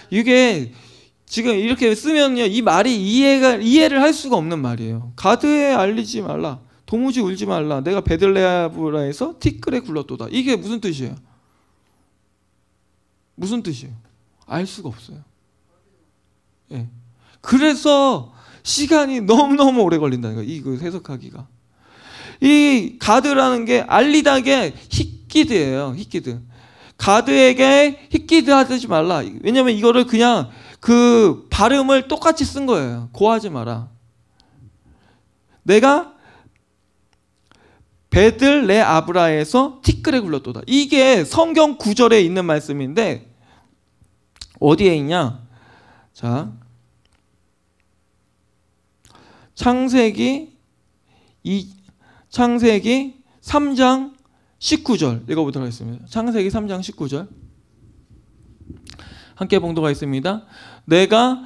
A: 이게 지금 이렇게 쓰면요. 이 말이 이해가 이해를 할 수가 없는 말이에요. 가드에 알리지 말라. 도무지 울지 말라. 내가 베들레아브라에서 티끌에 굴렀도다. 이게 무슨 뜻이에요? 무슨 뜻이에요? 알 수가 없어요. 예. 그래서 시간이 너무너무 오래 걸린다는 거예요. 이거 그 해석하기가. 이 가드라는 게 알리닥의 히키드예요. 히키드. 가드에게 히키드 하지 말라. 왜냐면 이거를 그냥 그 발음을 똑같이 쓴 거예요. 고하지 마라. 내가 베들레 아브라에서 티끌에 굴렀도다. 이게 성경 구절에 있는 말씀인데 어디에 있냐? 자, 창세기 이 창세기 3장 19절 읽어보도록 하겠습니다. 창세기 3장 19절 함께 봉도가 있습니다. 내가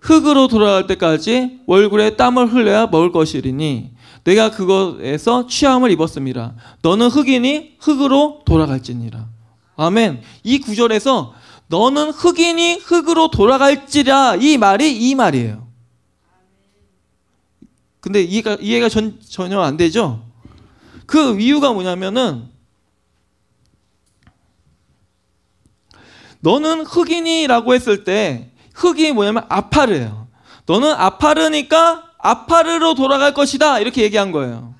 A: 흙으로 돌아갈 때까지 얼굴에 땀을 흘려야 먹을 것이리니 내가 그것에서 취함을 입었습니다. 너는 흑인이 흙으로 돌아갈지니라. 아멘. 이 구절에서 너는 흑인이 흙으로 돌아갈지라 이 말이 이 말이에요. 근데 이해가, 이해가 전, 전혀 안 되죠? 그 이유가 뭐냐면은 너는 흑인이라고 했을 때 흑이 뭐냐면 아파르예요. 너는 아파르니까 아파르로 돌아갈 것이다 이렇게 얘기한 거예요.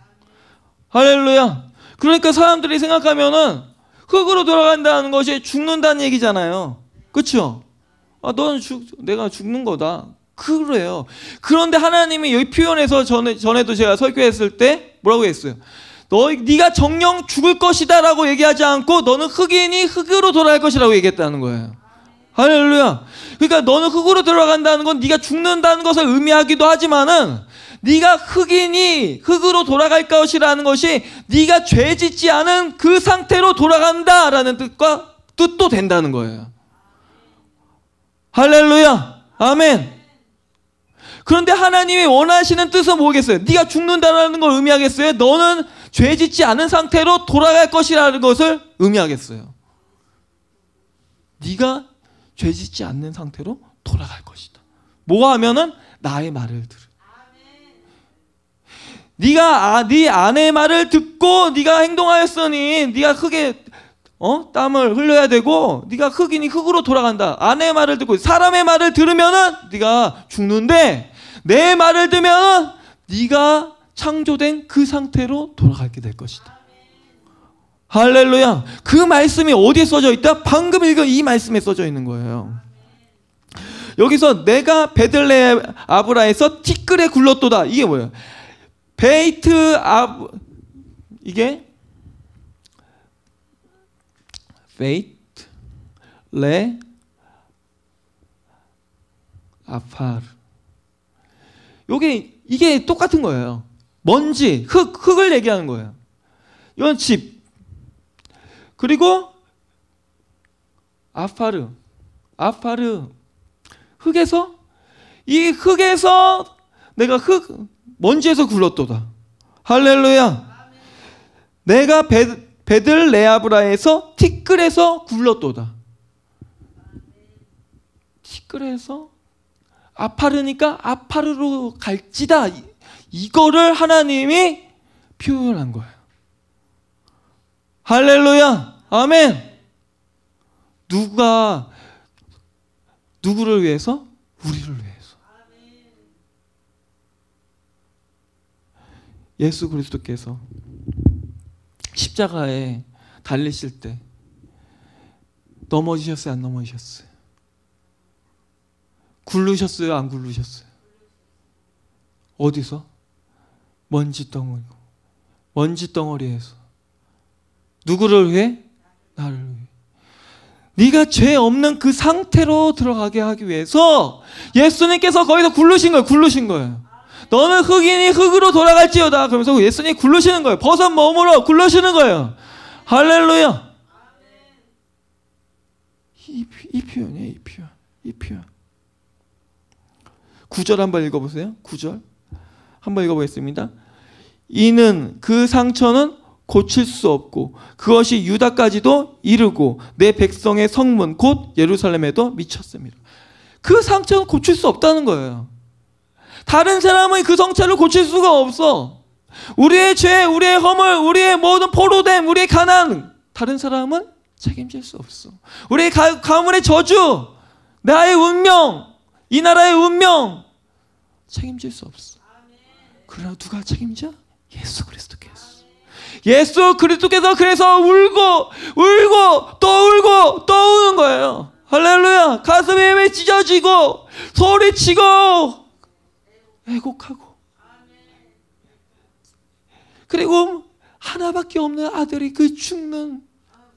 A: 할렐루야. 그러니까 사람들이 생각하면은 흙으로 돌아간다는 것이 죽는다는 얘기잖아요. 그렇 아, 너 죽, 내가 죽는 거다. 그래요. 그런데 하나님이 여기 표현해서 전에, 전에도 제가 설교했을 때 뭐라고 했어요? 너 네가 정령 죽을 것이다라고 얘기하지 않고 너는 흑인이 흑으로 돌아갈 것이라고 얘기했다는 거예요. 할렐루야. 그러니까 너는 흑으로 들어간다는 건 네가 죽는다는 것을 의미하기도 하지만은 네가 흑인이 흑으로 돌아갈 것이라는 것이 네가 죄 짓지 않은 그 상태로 돌아간다라는 뜻과 뜻도 된다는 거예요. 할렐루야. 아멘. 그런데 하나님이 원하시는 뜻은 뭐겠어요? 네가 죽는다라는 걸 의미하겠어요? 너는 죄 짓지 않은 상태로 돌아갈 것이라는 것을 의미하겠어요. 네가 죄 짓지 않는 상태로 돌아갈 것이다. 뭐 하면은 나의 말을 들으. 네가 아, 네 아내의 말을 듣고 네가 행동하였으니 네가 흙에 어? 땀을 흘려야 되고 네가 흙이니 흙으로 돌아간다. 아내의 말을 듣고 사람의 말을 들으면은 네가 죽는데 내 말을 들면 네가 창조된 그 상태로 돌아가게 될 것이다. 할렐루야. 그 말씀이 어디에 써져 있다? 방금 읽은 이 말씀에 써져 있는 거예요. 여기서 내가 베들레 아브라에서 티끌에 굴렀도다. 이게 뭐예요? 베이트 아브 이게 베이트 레 아파르 요게 이게 똑같은 거예요. 먼지, 흙, 흙을 얘기하는 거예요. 이건 집. 그리고 아파르, 아파르, 흙에서 이 흙에서 내가 흙 먼지에서 굴렀도다. 할렐루야. 내가 베, 베들레아브라에서 티끌에서 굴렀도다. 티끌에서 아파르니까 아파르로 갈지다. 이거를 하나님이 표현한 거예요. 할렐루야. 아멘. 누가 누구를 위해서? 우리를 위해서. 예수 그리스도께서 십자가에 달리실 때 넘어지셨어요, 안 넘어지셨어요? 굴르셨어요? 안 굴르셨어요? 어디서? 먼지 덩어리. 먼지 덩어리에서. 누구를 위해? 나를 위해. 네가 죄 없는 그 상태로 들어가게 하기 위해서 예수님께서 거기서 굴르신 거예요. 굴르신 거예요. 너는 흑인이 흑으로 돌아갈지어다. 그러면서 예수님 굴르시는 거예요. 버섯 몸으로 굴르시는 거예요. 할렐루야. 이, 이 표현이에요. 이 표현. 이 표현. 9절 한 번 읽어보세요. 9절 한 번 읽어보겠습니다. 이는 그 상처는 고칠 수 없고 그것이 유다까지도 이르고 내 백성의 성문 곧 예루살렘에도 미쳤습니다. 그 상처는 고칠 수 없다는 거예요. 다른 사람의 그 성찰을 고칠 수가 없어. 우리의 죄, 우리의 허물, 우리의 모든 포로됨, 우리의 가난 다른 사람은 책임질 수 없어. 우리의 가문의 저주, 나의 운명, 이 나라의 운명, 책임질 수 없어. 그러나 누가 책임져? 예수 그리스도께서. 예수 그리스도께서 그래서 울고 울고 또 울고 또 우는 거예요. 할렐루야. 가슴이 찢어지고 소리치고 애곡하고 그리고 하나밖에 없는 아들이 그 죽는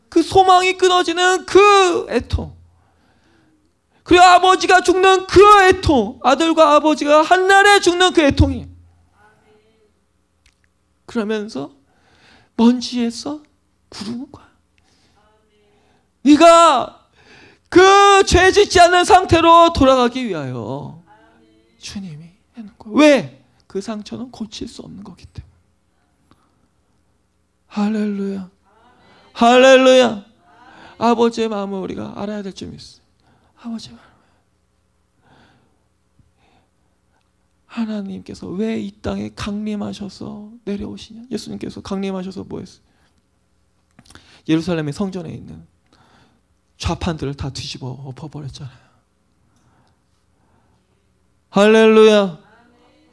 A: 그 소망이 끊어지는 그 애통 그 아버지가 죽는 그 애통, 아들과 아버지가 한날에 죽는 그 애통이. 그러면서 먼지에서 구름은 네가 그 죄짓지 않은 상태로 돌아가기 위하여 주님이 해놓은 거야. 왜? 그 상처는 고칠 수 없는 거기 때문에. 할렐루야. 할렐루야. 아버지의 마음을 우리가 알아야 될 점이 있어. 아버지 하나님께서 왜 이 땅에 강림하셔서 내려오시냐? 예수님께서 강림하셔서 뭐 했어요? 예루살렘의 성전에 있는 좌판들을 다 뒤집어 엎어버렸잖아요. 할렐루야.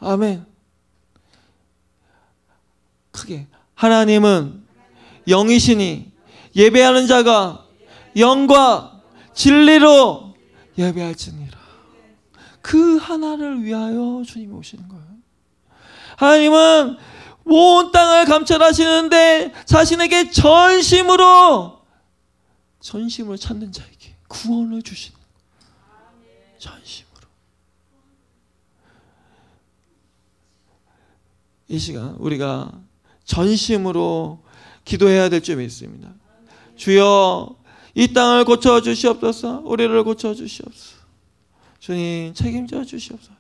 A: 아멘. 크게. 하나님은 영이시니 예배하는 자가 영과 진리로 예배할지니라. 그 하나를 위하여 주님이 오시는 거예요. 하나님은 온 땅을 감찰하시는데 자신에게 전심으로 전심을 찾는 자에게 구원을 주시는 전심으로 이 시간 우리가 전심으로 기도해야 될 점이 있습니다. 주여 이 땅을 고쳐 주시옵소서. 우리를 고쳐 주시옵소서. 주님 책임져 주시옵소서.